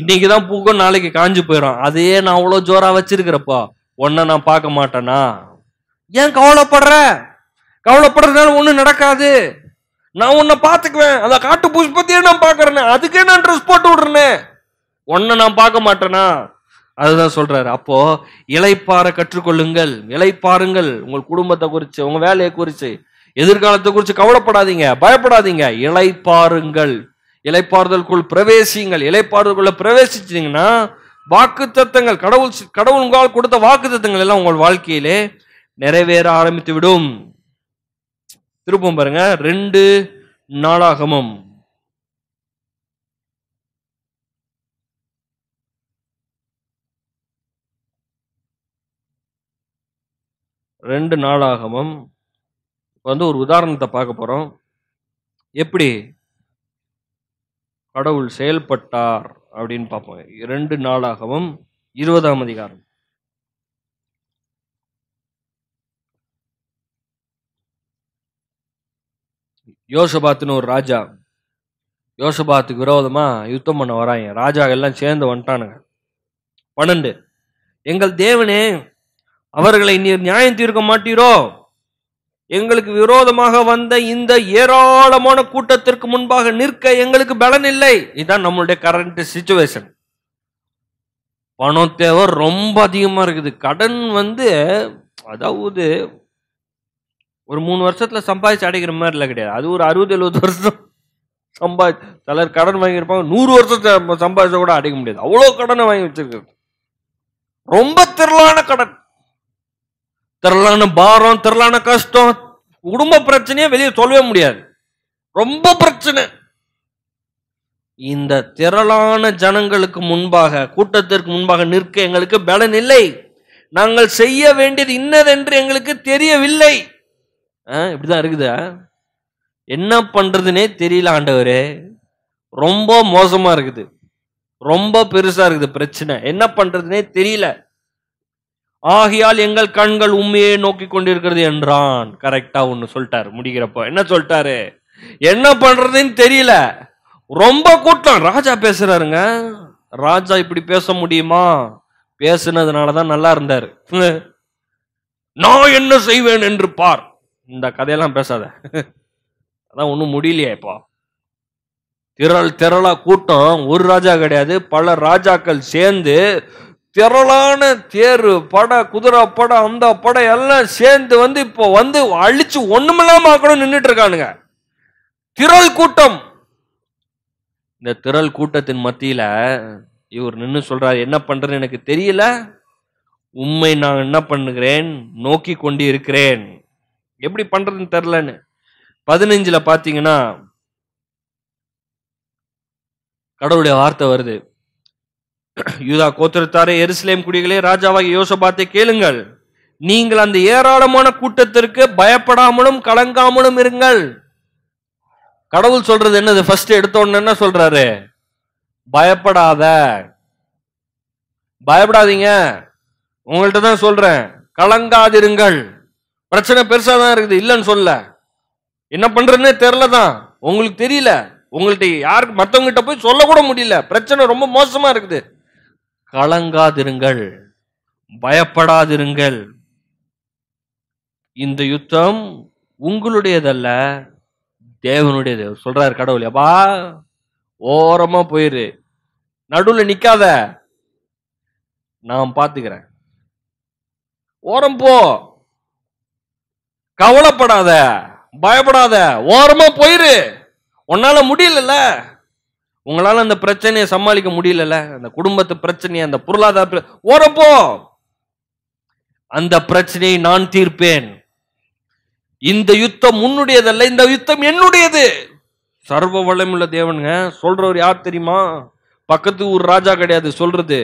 இன்னைக்கு தான் பூக்கும் நாளைக்கு காஞ்சு போயிடும் அதையே நான் அவ்வளோ ஜோரா வச்சிருக்கிறப்போ உன்னை நான் பார்க்க மாட்டேனா ஏன் கவலைப்படுற கவலைப்படுறதுனால ஒன்றும் நடக்காது நான் உன்னை பார்த்துக்குவேன் அந்த காட்டு புஷ்பத்தையே நான் பார்க்குறேன்னு அதுக்கே நான் ட்ரெஸ் போட்டு விடுறேனே உன்னை நான் பார்க்க மாட்டேனா அதுதான் சொல்றாரு அப்போ இலைப்பார கற்றுக்கொள்ளுங்கள் இலைப்பாருங்கள் உங்கள் குடும்பத்தை குறித்து உங்க வேலையை குறித்து எதிர்காலத்தை குறித்து கவலைப்படாதீங்க பயப்படாதீங்க இலைப்பாருங்கள் இலைப்பாறுதலுக்குள் பிரவேசிங்கள் இலைப்பாறுதலுக்குள்ள பிரவேசிச்சிங்கன்னா வாக்கு தத்தங்கள் கடவுள் கடவுள் உங்களால் கொடுத்த வாக்கு தத்தங்கள் எல்லாம் உங்கள் வாழ்க்கையிலே நிறைவேற ஆரம்பித்து விடும் திருப்பம் பாருங்க ரெண்டு நாளாகமும் ரெண்டு நாளாகமம் வந்து ஒரு உதாரணத்தை பார்க்க போகிறோம் எப்படி கடவுள் செயல்பட்டார் அப்படின்னு பார்ப்போம் இரண்டு நாளாகவும் இருபதாம் அதிகாரம் யோசபாத்துன்னு ஒரு ராஜா யோசபாத்துக்கு விரோதமா யுத்தம் பண்ண வராங்க ராஜா எல்லாம் சேர்ந்து வந்துட்டானுங்க பன்னெண்டு எங்கள் தேவனே அவர்களை நீர் நியாயம் தீர்க்க மாட்டீரோ எங்களுக்கு விரோதமாக வந்த இந்த ஏராளமான கூட்டத்திற்கு முன்பாக நிற்க எங்களுக்கு பலன் இல்லை இதுதான் நம்மளுடைய கரண்ட் சுச்சுவேஷன் பணம் தேவை ரொம்ப அதிகமாக இருக்குது கடன் வந்து அதாவது ஒரு மூணு வருஷத்தில் சம்பாதிச்சு அடைக்கிற மாதிரிலாம் கிடையாது அது ஒரு அறுபது எழுபது வருஷம் சம்பாதி சிலர் கடன் வாங்கியிருப்பாங்க நூறு வருஷத்தை சம்பாதிச்சா கூட அடைக்க முடியாது அவ்வளோ கடனை வாங்கி வச்சிருக்கு ரொம்ப திரளான கடன் திரளான பாரம் திரளான கஷ்டம் குடும்ப பிரச்சனையே வெளியே சொல்லவே முடியாது ரொம்ப பிரச்சனை இந்த திரளான ஜனங்களுக்கு முன்பாக கூட்டத்திற்கு முன்பாக நிற்க எங்களுக்கு பலன் இல்லை நாங்கள் செய்ய வேண்டியது இன்னதென்று எங்களுக்கு தெரியவில்லை இப்படிதான் இருக்குதா என்ன பண்றதுனே தெரியல ஆண்டவரே ரொம்ப மோசமா இருக்குது ரொம்ப பெருசா இருக்குது பிரச்சனை என்ன பண்றதுனே தெரியல ஆகையால் எங்கள் கண்கள் உண்மையை நோக்கி கொண்டிருக்கிறது என்றான் கரெக்டா ஒண்ணு சொல்லிட்டாரு முடிகிறப்ப என்ன சொல்லிட்டாரு என்ன பண்றதுன்னு தெரியல ரொம்ப கூட்டம் ராஜா பேசுறாருங்க ராஜா இப்படி பேச முடியுமா பேசுனதுனாலதான் தான் நல்லா இருந்தாரு நான் என்ன செய்வேன் என்று பார் இந்த கதையெல்லாம் பேசாத அதான் ஒன்றும் முடியலையா இப்போ திரள் திரளா கூட்டம் ஒரு ராஜா கிடையாது பல ராஜாக்கள் சேர்ந்து திரளான தேர் படை குதிரை படம் அந்த படம் எல்லாம் சேர்ந்து வந்து இப்போ வந்து அழிச்சு ஒண்ணுமில்லாம ஆக்கணும் நின்றுட்டு இருக்கானுங்க திரள் கூட்டம் இந்த திரள் கூட்டத்தின் மத்தியில இவர் நின்று சொல்றாரு என்ன பண்றேன்னு எனக்கு தெரியல உண்மை நான் என்ன பண்ணுகிறேன் நோக்கி கொண்டு இருக்கிறேன் எப்படி பண்றதுன்னு தெரிலன்னு பதினஞ்சுல பாத்தீங்கன்னா கடவுளுடைய வார்த்தை வருது யூதா கோத்திரத்தாரே எருசலேம் குடிகளே ராஜாவாக யோசபாத்தை கேளுங்கள் நீங்கள் அந்த ஏராளமான கூட்டத்திற்கு பயப்படாமலும் கலங்காமலும் இருங்கள் கடவுள் சொல்றது என்னது ஃபர்ஸ்ட் எடுத்தோன்னு என்ன சொல்றாரு பயப்படாத பயப்படாதீங்க உங்கள்கிட்ட தான் சொல்றேன் கலங்காதிருங்கள் பிரச்சனை பெருசா தான் இருக்குது இல்லைன்னு சொல்ல என்ன பண்றதுன்னே தெரில தான் உங்களுக்கு தெரியல உங்கள்கிட்ட யாருக்கு மற்றவங்ககிட்ட போய் சொல்லக்கூட முடியல பிரச்சனை ரொம்ப மோசமா இருக்குது கலங்காதிருங்கள் பயப்படாதிருங்கள் இந்த யுத்தம் உங்களுடையதல்ல தேவனுடையது சொல்றாரு கடவுள் எப்பா ஓரமா போயிரு நடுவில் நிக்காத நான் பாத்துக்கிறேன் ஓரம் போ கவலைப்படாத பயப்படாத ஓரமா போயிரு உன்னால முடியலல்ல உங்களால் அந்த பிரச்சனையை சமாளிக்க முடியலல்ல அந்த குடும்பத்து பிரச்சனையை அந்த பொருளாதார ஓரப்போ அந்த பிரச்சனையை நான் தீர்ப்பேன் இந்த யுத்தம் உன்னுடையதல்ல இந்த யுத்தம் என்னுடையது சர்வ வளமுள்ள தேவனுங்க சொல்றவர் யார் தெரியுமா பக்கத்து ஊர் ராஜா கிடையாது சொல்றது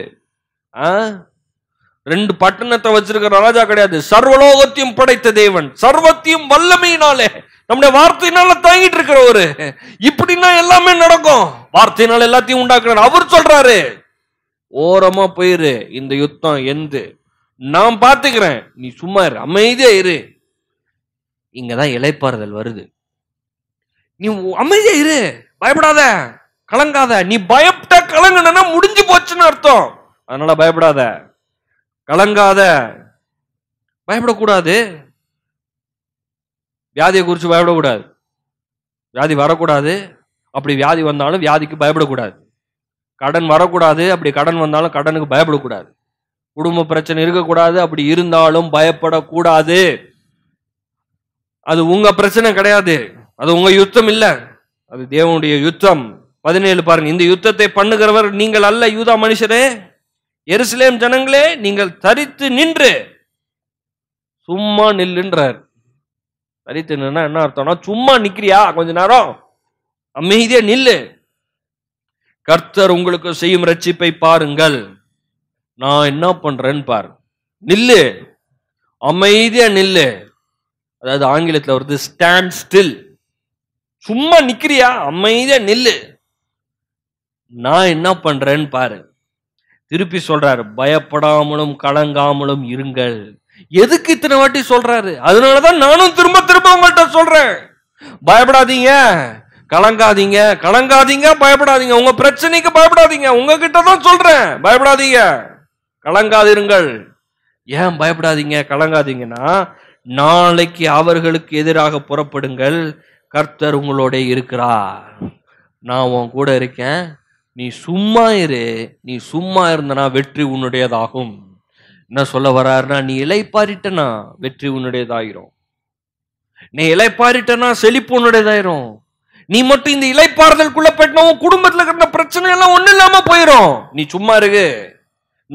ரெண்டு பட்டணத்தை வச்சிருக்கிற ராஜா கிடையாது சர்வலோகத்தையும் படைத்த தேவன் சர்வத்தையும் வல்லமையினாலே நம்முடைய வார்த்தையினால தாங்கிட்டு இருக்கிறவர் இப்படின்னா எல்லாமே நடக்கும் வார்த்தையினால எல்லாத்தையும் உண்டாக்குற அவர் சொல்றாரு ஓரமா போயிரு இந்த யுத்தம் எந்த நான் பார்த்துக்கிறேன் நீ சும்மா இரு அமைதியா இரு இங்கதான் இலைப்பாறுதல் வருது நீ அமைதியா இரு பயப்படாத கலங்காத நீ பயப்பட்ட கலங்கனா முடிஞ்சு போச்சுன்னு அர்த்தம் அதனால பயப்படாத கலங்காத பயப்படக்கூடாது வியாதியை குறித்து பயப்படக்கூடாது வியாதி வரக்கூடாது அப்படி வியாதி வந்தாலும் வியாதிக்கு பயப்படக்கூடாது கடன் வரக்கூடாது அப்படி கடன் வந்தாலும் கடனுக்கு பயப்படக்கூடாது குடும்ப பிரச்சனை இருக்கக்கூடாது அப்படி இருந்தாலும் பயப்படக்கூடாது அது உங்க பிரச்சனை கிடையாது அது உங்க யுத்தம் இல்லை அது தேவனுடைய யுத்தம் பதினேழு பாருங்க இந்த யுத்தத்தை பண்ணுகிறவர் நீங்கள் அல்ல யூதா மனுஷரே எருசலேம் ஜனங்களே நீங்கள் தரித்து நின்று சும்மா நில்லுன்றார் தரித்து என்ன அர்த்தம்னா சும்மா நிற்கிறியா கொஞ்ச நேரம் அமைதியே நில்லு கர்த்தர் உங்களுக்கு செய்யும் ரட்சிப்பை பாருங்கள் நான் என்ன பண்றேன்னு பாரு நில்லு அமைதியா நில்லு அதாவது ஆங்கிலத்தில் வருது ஸ்டாண்ட் ஸ்டில் சும்மா நிக்கிறியா அமைதியா நில்லு நான் என்ன பண்றேன்னு பாரு திருப்பி சொல்றாரு பயப்படாமலும் கலங்காமலும் இருங்கள் எதுக்கு இத்தனை வாட்டி சொல்றாரு அதனாலதான் நானும் திரும்ப திரும்ப உங்கள்கிட்ட சொல்றேன் பயப்படாதீங்க கலங்காதீங்க கலங்காதீங்க பயப்படாதீங்க உங்க பிரச்சனைக்கு பயப்படாதீங்க உங்ககிட்ட தான் சொல்றேன் பயப்படாதீங்க கலங்காதிருங்கள் ஏன் பயப்படாதீங்க கலங்காதீங்கன்னா நாளைக்கு அவர்களுக்கு எதிராக புறப்படுங்கள் கர்த்தர் உங்களோட இருக்கிறார் நான் உன் கூட இருக்கேன் நீ சும்மா இரு நீ சும்மா இருந்தனா வெற்றி உன்னுடையதாகும் என்ன சொல்ல வராருன்னா நீ இலைப்பாரிட்டனா வெற்றி உன்னுடையதாயிரும் நீ இலைப்பாரிட்டனா செழிப்பு உன்னுடையதாயிரும் நீ மட்டும் இந்த இலைப்பாறுதலுக்குள்ள போயிட்டா உன் குடும்பத்தில் இருக்கிற பிரச்சனை எல்லாம் ஒன்றும் இல்லாம போயிடும் நீ சும்மா இருக்கு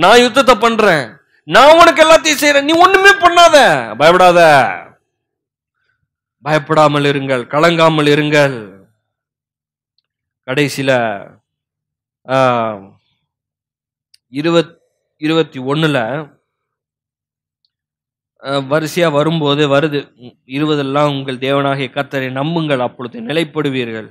நான் யுத்தத்தை பண்றேன் நான் உனக்கு எல்லாத்தையும் செய்யறேன் நீ ஒண்ணுமே பண்ணாத பயப்படாத பயப்படாமல் இருங்கள் கலங்காமல் இருங்கள் கடைசியில் இருபத் இருபத்தி ஒன்றில் வரிசையாக வரும்போது வருது இருபதெல்லாம் உங்கள் தேவனாகிய கத்தரை நம்புங்கள் அப்பொழுது நிலைப்படுவீர்கள்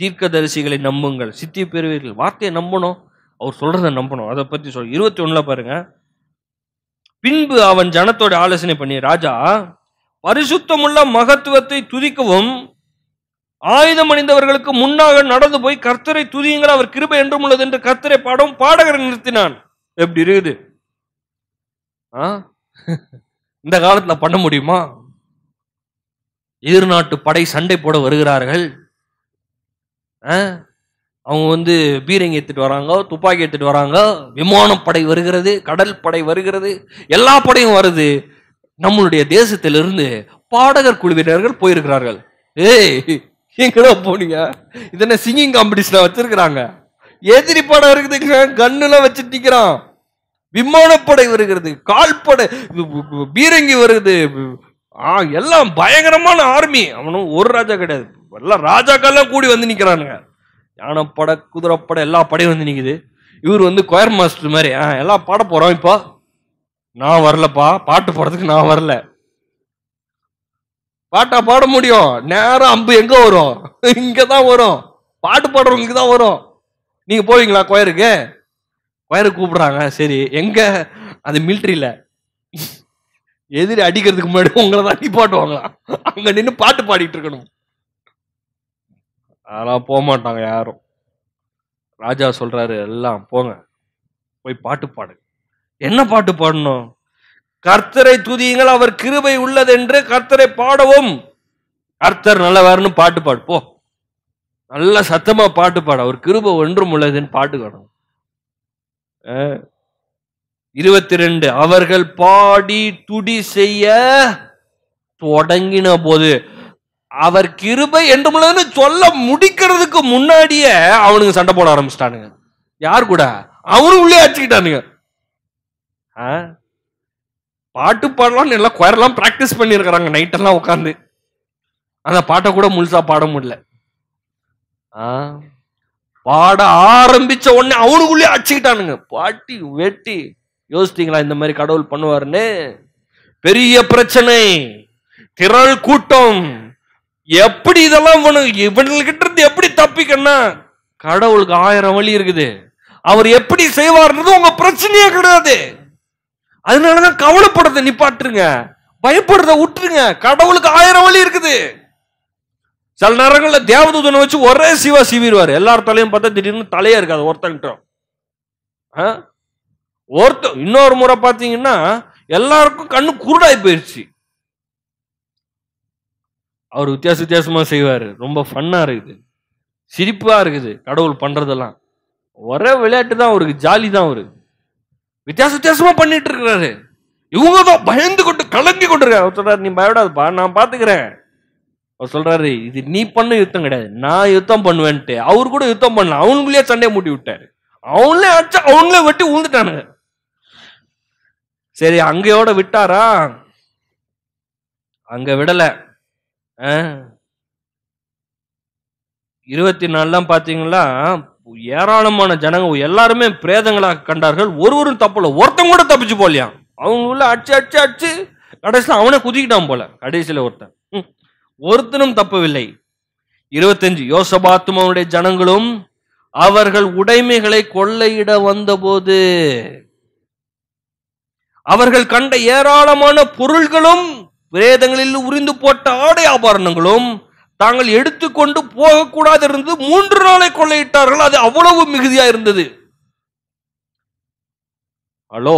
தீர்க்க தரிசிகளை நம்புங்கள் சித்தி பெறுவீர்கள் வார்த்தையை நம்பணும் அவர் சொல்கிறத நம்பணும் அதை பற்றி சொல் இருபத்தி ஒன்றில் பாருங்க பின்பு அவன் ஜனத்தோட ஆலோசனை பண்ணி ராஜா பரிசுத்தமுள்ள மகத்துவத்தை துதிக்கவும் ஆயுதம் அணிந்தவர்களுக்கு முன்னாக நடந்து போய் கர்த்தரை துதியுங்கள் அவர் கிருபை என்றும் உள்ளது என்று கர்த்தரை பாடவும் பாடகரை நிறுத்தினான் எப்படி இருக்குது ஆ இந்த காலத்தில் பண்ண முடியுமா எதிர்நாட்டு படை சண்டை போட வருகிறார்கள் அவங்க வந்து பீரங்கி எடுத்துட்டு வராங்க துப்பாக்கி எடுத்துட்டு வராங்க விமானம் படை வருகிறது கடல் படை வருகிறது எல்லா படையும் வருது நம்மளுடைய தேசத்திலிருந்து பாடகர் குழுவினர்கள் போயிருக்கிறார்கள் ஏய் எங்கடா போனீங்க இதென்ன சிங்கிங் காம்படிஷன் வச்சிருக்கிறாங்க எதிரி படம் இருக்குது கண்ணுலாம் வச்சுட்டு நிற்கிறான் விமானப்படை வருகிறது கால்படை பீரங்கி வருது எல்லாம் பயங்கரமான ஆர்மி அவனும் ஒரு ராஜா கிடையாது எல்லாம் ராஜாக்கள்லாம் கூடி வந்து நிற்கிறானுங்க யானைப்பட குதிரைப்படை எல்லா படையும் வந்து நிற்குது இவர் வந்து கொயர் மாஸ்டர் மாதிரி ஆ எல்லாம் பாட போகிறோம் இப்போ நான் வரலப்பா பாட்டு போடுறதுக்கு நான் வரல பாட்டா பாட முடியும் நேரம் அம்பு எங்கே வரும் இங்கே தான் வரும் பாட்டு பாடுறவங்களுக்கு தான் வரும் நீங்கள் போவீங்களா கொயருக்கு ஒயரை கூப்பிடுறாங்க சரி எங்க அந்த மிலிட்ரியில எதிரி அடிக்கிறதுக்கு முன்னாடி உங்களை தான் நிப்பாட்டுவாங்களாம் அங்க நின்று பாட்டு பாடிட்டு இருக்கணும் அதெல்லாம் போக மாட்டாங்க யாரும் ராஜா சொல்றாரு எல்லாம் போங்க போய் பாட்டு பாடு என்ன பாட்டு பாடணும் கர்த்தரை துதியுங்கள் அவர் கிருபை உள்ளது என்று கர்த்தரை பாடவும் கர்த்தர் வேறுனு பாட்டு பாடு போ நல்ல சத்தமா பாட்டு பாடு அவர் கிருபை ஒன்றும் உள்ளதுன்னு பாட்டு பாடணும் இருபத்தி ரெண்டு அவர்கள் பாடி துடி செய்ய தொடங்கின போது அவர் கிருபை என்று சொல்ல முடிக்கிறதுக்கு முன்னாடியே அவனுங்க சண்டை போட ஆரம்பிச்சிட்டானுங்க யார் கூட அவனும் உள்ளே அடிச்சுக்கிட்டானுங்க பாட்டு பாடலாம் எல்லாம் குயரெல்லாம் ப்ராக்டிஸ் பண்ணியிருக்கிறாங்க நைட்டெல்லாம் உட்காந்து அந்த பாட்டை கூட முழுசா பாட முடியல ஆ பாட ஆரம்பிச்ச உடனே அவனுக்குள்ளே அடிச்சுக்கிட்டானுங்க பாட்டி வெட்டி யோசித்தீங்களா இந்த மாதிரி கடவுள் பண்ணுவாருன்னு பெரிய பிரச்சனை திரள் கூட்டம் எப்படி இதெல்லாம் இவனுக்கு இவன்கிட்ட இருந்து எப்படி தப்பிக்கன்னா கடவுளுக்கு ஆயிரம் வழி இருக்குது அவர் எப்படி செய்வார்ன்றது உங்க பிரச்சனையே கிடையாது அதனாலதான் கவலைப்படுறத நிப்பாட்டுருங்க பயப்படுறத விட்டுருங்க கடவுளுக்கு ஆயிரம் வழி இருக்குது சில நேரங்களில் தேவதூதனை வச்சு ஒரே சிவா சிவிடுவார் எல்லார் தலையும் பார்த்தா திடீர்னு தலையே இருக்காது ஒருத்தங்கிட்டோம் ஒருத்த இன்னொரு முறை பார்த்தீங்கன்னா எல்லாருக்கும் கண்ணு குருடாய் போயிடுச்சு அவர் வித்தியாச வித்தியாசமாக செய்வார் ரொம்ப ஃபன்னாக இருக்குது சிரிப்பாக இருக்குது கடவுள் பண்ணுறதெல்லாம் ஒரே விளையாட்டு தான் அவருக்கு ஜாலி தான் அவரு வித்தியாச வித்தியாசமாக பண்ணிட்டு இருக்கிறாரு இவங்க தான் பயந்து கொண்டு கலங்கி கொண்டிருக்காரு நீ பயப்படாதுப்பா நான் பார்த்துக்கிறேன் அவர் சொல்றாரு இது நீ பண்ண யுத்தம் கிடையாது நான் யுத்தம் பண்ணுவேன்ட்டு அவரு கூட யுத்தம் பண்ணல அவனுக்குள்ளேயே சண்டை மூட்டி விட்டாரு அவங்களே அடிச்சு அவங்களே வெட்டி உழுந்துட்டானுங்க சரி அங்கையோட விட்டாரா அங்க விடல இருபத்தி எல்லாம் பாத்தீங்களா ஏராளமான ஜனங்க எல்லாருமே பிரேதங்களாக கண்டார்கள் ஒருவரும் தப்பல ஒருத்தன் கூட தப்பிச்சு போலியா அவங்க உள்ள அடிச்சு அடிச்சு அடிச்சு கடைசியில் அவனே குதிக்கிட்டான் போல கடைசியில் ஒருத்தன் ஒருத்தனும் தப்பவில்லை இருபத்தஞ்சு யோசபாத்துமனுடைய ஜனங்களும் அவர்கள் உடைமைகளை கொள்ளையிட வந்தபோது அவர்கள் கண்ட ஏராளமான பொருள்களும் வேதங்களில் உறிந்து போட்ட ஆடை ஆபரணங்களும் தாங்கள் எடுத்துக்கொண்டு போகக்கூடாது இருந்து மூன்று நாளை கொள்ளையிட்டார்கள் அது அவ்வளவு மிகுதியா இருந்தது ஹலோ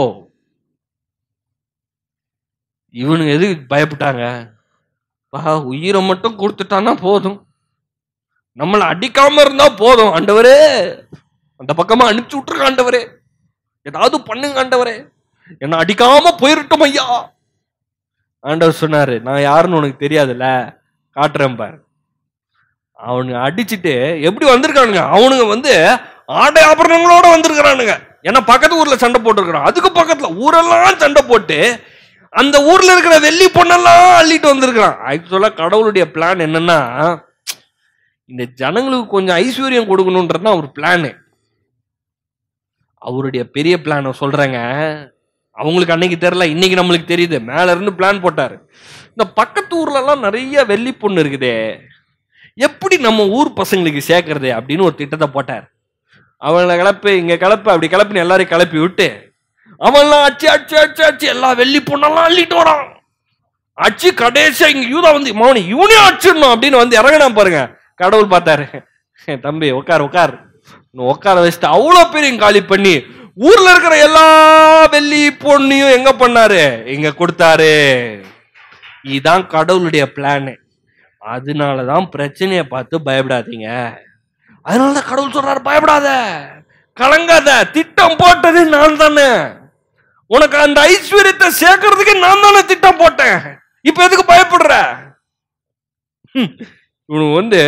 இவனுங்க எது பயப்பட்டாங்க உயிரை மட்டும் கொடுத்துட்டான்னா போதும் நம்மளை அடிக்காம இருந்தா போதும் ஆண்டவரே அந்த பக்கமா அனுப்பிச்சு விட்டுருங்க ஆண்டவரே ஏதாவது பண்ணுங்க ஆண்டவரே என்ன அடிக்காம போயிருட்டும் ஐயா ஆண்டவர் சொன்னாரு நான் யாருன்னு உனக்கு தெரியாதுல்ல காட்டுறேன் பாரு அவனுங்க அடிச்சுட்டு எப்படி வந்திருக்கானுங்க அவனுங்க வந்து ஆடை ஆபரணங்களோட வந்திருக்கிறானுங்க ஏன்னா பக்கத்து ஊர்ல சண்டை போட்டுருக்கிறான் அதுக்கு பக்கத்துல ஊரெல்லாம் சண்டை போட்டு அந்த ஊர்ல இருக்கிற வெள்ளி பொண்ணெல்லாம் அள்ளிட்டு வந்திருக்கிறான் ஆக்சுவலா கடவுளுடைய பிளான் என்னன்னா இந்த ஜனங்களுக்கு கொஞ்சம் ஐஸ்வர்யம் கொடுக்கணும்ன்றது அவர் பிளானு அவருடைய பெரிய பிளான் சொல்றேங்க அவங்களுக்கு அன்னைக்கு தெரியல இன்னைக்கு நம்மளுக்கு தெரியுது மேல இருந்து பிளான் போட்டாரு இந்த பக்கத்து ஊர்லலாம் நிறைய வெள்ளி பொண்ணு இருக்குதே எப்படி நம்ம ஊர் பசங்களுக்கு சேர்க்கறது அப்படின்னு ஒரு திட்டத்தை போட்டார் அவங்கள கலப்பு இங்கே கலப்பு அப்படி கலப்புன்னு எல்லாரையும் கிளப்பி விட்டு அவன்லாம் அச்சு அச்சு அச்சு அச்சு எல்லா வெள்ளி பொண்ணெல்லாம் அள்ளிட்டு வரான் அச்சு கடைசியா இங்க யூதா வந்து மௌனி இவனே அச்சுடணும் அப்படின்னு வந்து இறங்கினா பாருங்க கடவுள் பார்த்தாரு தம்பி உட்கார் உட்கார் உட்கார வச்சுட்டு அவ்வளோ பெரிய காலி பண்ணி ஊர்ல இருக்கிற எல்லா வெள்ளி பொண்ணையும் எங்க பண்ணாரு இங்க கொடுத்தாரு இதுதான் கடவுளுடைய பிளானு அதனாலதான் பிரச்சனையை பார்த்து பயப்படாதீங்க அதனாலதான் கடவுள் சொல்றாரு பயப்படாத கலங்காத திட்டம் போட்டது நான் தானே உனக்கு அந்த ஐஸ்வர்யத்தை சேர்க்கறதுக்கு நான் தானே திட்டம் போட்டேன் இப்ப எதுக்கு பயப்படுற இவனு வந்து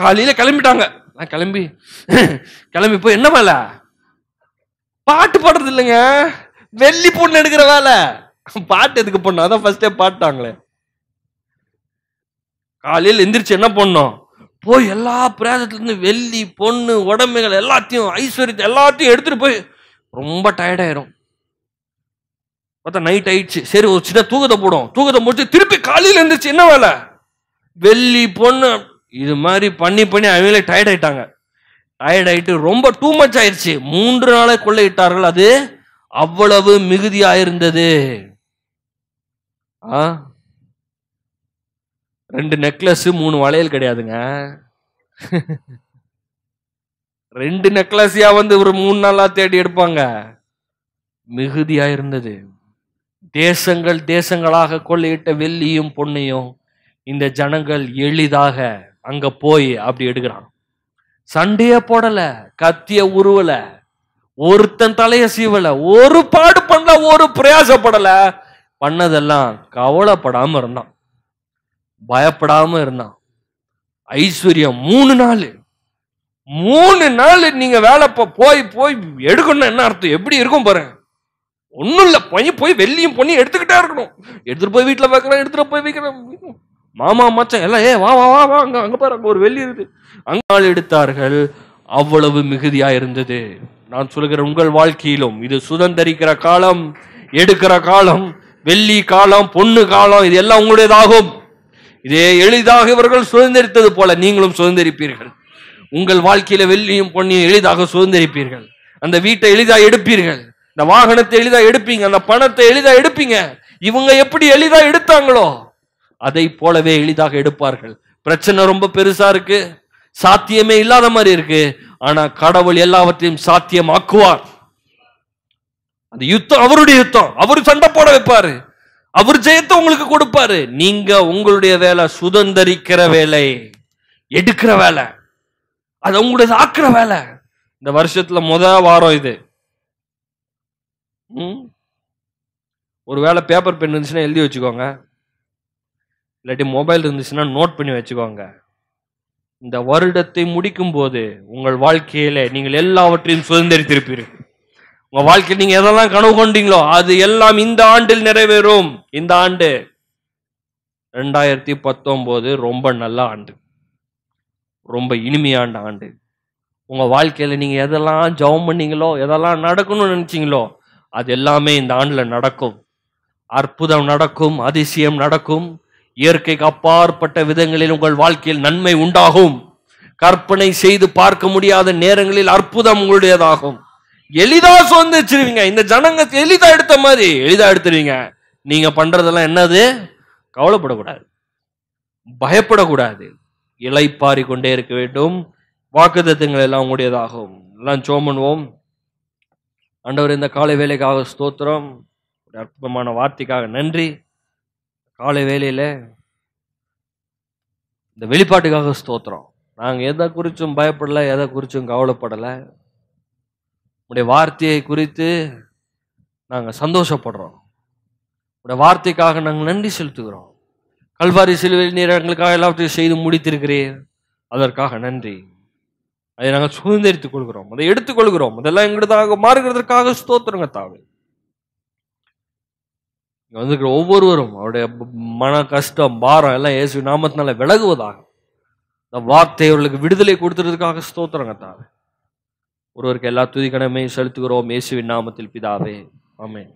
காலையில கிளம்பிட்டாங்க நான் கிளம்பி கிளம்பி போய் என்ன வேலை பாட்டு பாடுறது இல்லைங்க வெள்ளி பொண்ணு எடுக்கிற வேலை பாட்டு எதுக்கு பொண்ணு அதான் ஃபர்ஸ்டே பாட்டாங்களே காலையில் எந்திரிச்சு என்ன பண்ணோம் போய் எல்லா பிரேதத்துலேருந்து வெள்ளி பொண்ணு உடம்புகள் எல்லாத்தையும் ஐஸ்வர்யத்தை எல்லாத்தையும் எடுத்துகிட்டு போய் ரொம்ப டயர்டாயிரும் பார்த்தா நைட் ஆயிடுச்சு சரி ஒரு சின்ன தூக்கத்தை போடும் தூக்கத்தை முடிச்சு திருப்பி காலையில் இருந்துச்சு என்ன வேலை வெள்ளி பொண்ணு இது மாதிரி பண்ணி பண்ணி அவங்களே டயர்ட் ஆயிட்டாங்க டயர்ட் ஆயிட்டு ரொம்ப டூ மச் ஆயிடுச்சு மூன்று நாளை கொள்ளையிட்டார்கள் அது அவ்வளவு மிகுதியாயிருந்தது ஆ ரெண்டு நெக்லஸ் மூணு வளையல் கிடையாதுங்க ரெண்டு நெக்லஸையா வந்து ஒரு மூணு நாளா தேடி எடுப்பாங்க மிகுதியா இருந்தது தேசங்கள் தேசங்களாக கொள்ளையிட்ட வெள்ளியும் பொண்ணையும் இந்த ஜனங்கள் எளிதாக அங்க போய் அப்படி எடுக்கிறான் சண்டைய போடல கத்திய உருவல ஒருத்தன் தலைய சீவல ஒரு பாடு பண்ணல ஒரு பிரயாசப்படல பண்ணதெல்லாம் கவலைப்படாம இருந்தான் பயப்படாம இருந்தான் ஐஸ்வர்யம் மூணு நாள் மூணு நாள் நீங்க வேலை போய் போய் எடுக்கணும் என்ன அர்த்தம் எப்படி இருக்கும் பாருங்க ஒன்றும் இல்லை பையன் போய் வெள்ளியும் பொண்ணி எடுத்துக்கிட்டே இருக்கணும் எடுத்துகிட்டு போய் வீட்டில் வைக்கிறேன் எடுத்துகிட்டு போய் வைக்கிறேன் மாமா மச்சான் எல்லாம் ஏ வா வா வா வா அங்கே அங்கே பாரு அங்கே ஒரு வெள்ளி இருக்குது அங்கால் எடுத்தார்கள் அவ்வளவு மிகுதியாக இருந்தது நான் சொல்கிற உங்கள் வாழ்க்கையிலும் இது சுதந்திரிக்கிற காலம் எடுக்கிற காலம் வெள்ளி காலம் பொண்ணு காலம் இது எல்லாம் உங்களுடையதாகும் இதே எளிதாக இவர்கள் சுதந்திரித்தது போல நீங்களும் சுதந்திரிப்பீர்கள் உங்கள் வாழ்க்கையில வெள்ளியும் பொண்ணியும் எளிதாக சுதந்திரிப்பீர்கள் அந்த வீட்டை எளிதாக எடுப்பீர்கள் இந்த வாகனத்தை எளிதா எடுப்பீங்க அந்த பணத்தை எளிதா எடுப்பீங்க இவங்க எப்படி எளிதா எடுத்தாங்களோ அதை போலவே எளிதாக எடுப்பார்கள் பிரச்சனை ரொம்ப பெருசா இருக்கு சாத்தியமே இல்லாத மாதிரி இருக்கு ஆனா கடவுள் எல்லாவற்றையும் சாத்தியம் ஆக்குவார் அந்த யுத்தம் அவருடைய யுத்தம் அவரு சண்டை போட வைப்பாரு அவர் ஜெயத்தை உங்களுக்கு கொடுப்பாரு நீங்க உங்களுடைய வேலை சுதந்திரிக்கிற வேலை எடுக்கிற வேலை அது உங்களுடைய ஆக்குற வேலை இந்த வருஷத்துல முத வாரம் இது ஒரு வேளை பேப்பர் பென் இருந்துச்சுன்னா எழுதி வச்சுக்கோங்க இல்லாட்டி மொபைல் இருந்துச்சுன்னா நோட் பண்ணி வச்சுக்கோங்க இந்த வருடத்தை முடிக்கும் போது உங்கள் வாழ்க்கையில நீங்கள் எல்லாவற்றையும் சுதந்திரித்திருப்பீர்கள் உங்க வாழ்க்கையில் நீங்க எதெல்லாம் கனவு கொண்டீங்களோ அது எல்லாம் இந்த ஆண்டில் நிறைவேறும் இந்த ஆண்டு ரெண்டாயிரத்தி பத்தொம்போது ரொம்ப நல்ல ஆண்டு ரொம்ப இனிமையான ஆண்டு உங்கள் வாழ்க்கையில் நீங்கள் எதெல்லாம் ஜவம் பண்ணீங்களோ எதெல்லாம் நடக்கணும்னு நினச்சிங்களோ அது எல்லாமே இந்த ஆண்டில் நடக்கும் அற்புதம் நடக்கும் அதிசயம் நடக்கும் இயற்கைக்கு அப்பாற்பட்ட விதங்களில் உங்கள் வாழ்க்கையில் நன்மை உண்டாகும் கற்பனை செய்து பார்க்க முடியாத நேரங்களில் அற்புதம் உங்களுடையதாகும் எளிதா சொந்திச்சிருவீங்க இந்த ஜனங்க எளிதா எடுத்த மாதிரி எளிதா எடுத்துருவீங்க நீங்க பண்றதெல்லாம் என்னது கவலைப்படக்கூடாது பயப்படக்கூடாது இலைப்பாரி கொண்டே இருக்க வேண்டும் வாக்குத்தங்கள் எல்லாம் உங்களுடையதாகும் எல்லாம் சோமன்வோம் ஆண்டவர் இந்த காலை வேலைக்காக ஸ்தோத்திரம் ஒரு அற்புதமான வார்த்தைக்காக நன்றி காலை வேலையில் இந்த வெளிப்பாட்டுக்காக ஸ்தோத்திரம் நாங்கள் எதை குறித்தும் பயப்படலை எதை குறித்தும் கவலைப்படலை உடைய வார்த்தையை குறித்து நாங்கள் சந்தோஷப்படுறோம் உடைய வார்த்தைக்காக நாங்கள் நன்றி செலுத்துகிறோம் கல்வாரி சிலுவை நீர் எங்களுக்காக செய்து முடித்திருக்கிறீர் அதற்காக நன்றி அதை நாங்கள் சுதந்திரித்துக் கொள்கிறோம் அதை எடுத்துக்கொள்கிறோம் அதெல்லாம் எங்களுக்காக மாறுகிறதற்காக ஸ்தோத்திரங்க தாவே இங்கே வந்துக்கிற ஒவ்வொருவரும் அவருடைய மன கஷ்டம் பாரம் எல்லாம் இயேசு நாமத்தினால விலகுவதாக இந்த வார்த்தை அவர்களுக்கு விடுதலை கொடுத்துறதுக்காக ஸ்தோத்திரங்க தாவே ஒருவருக்கு எல்லா துதிக்கணமையும் செலுத்துகிறோம் இயேசுவின் நாமத்தில் பிதாவே ஆமேன்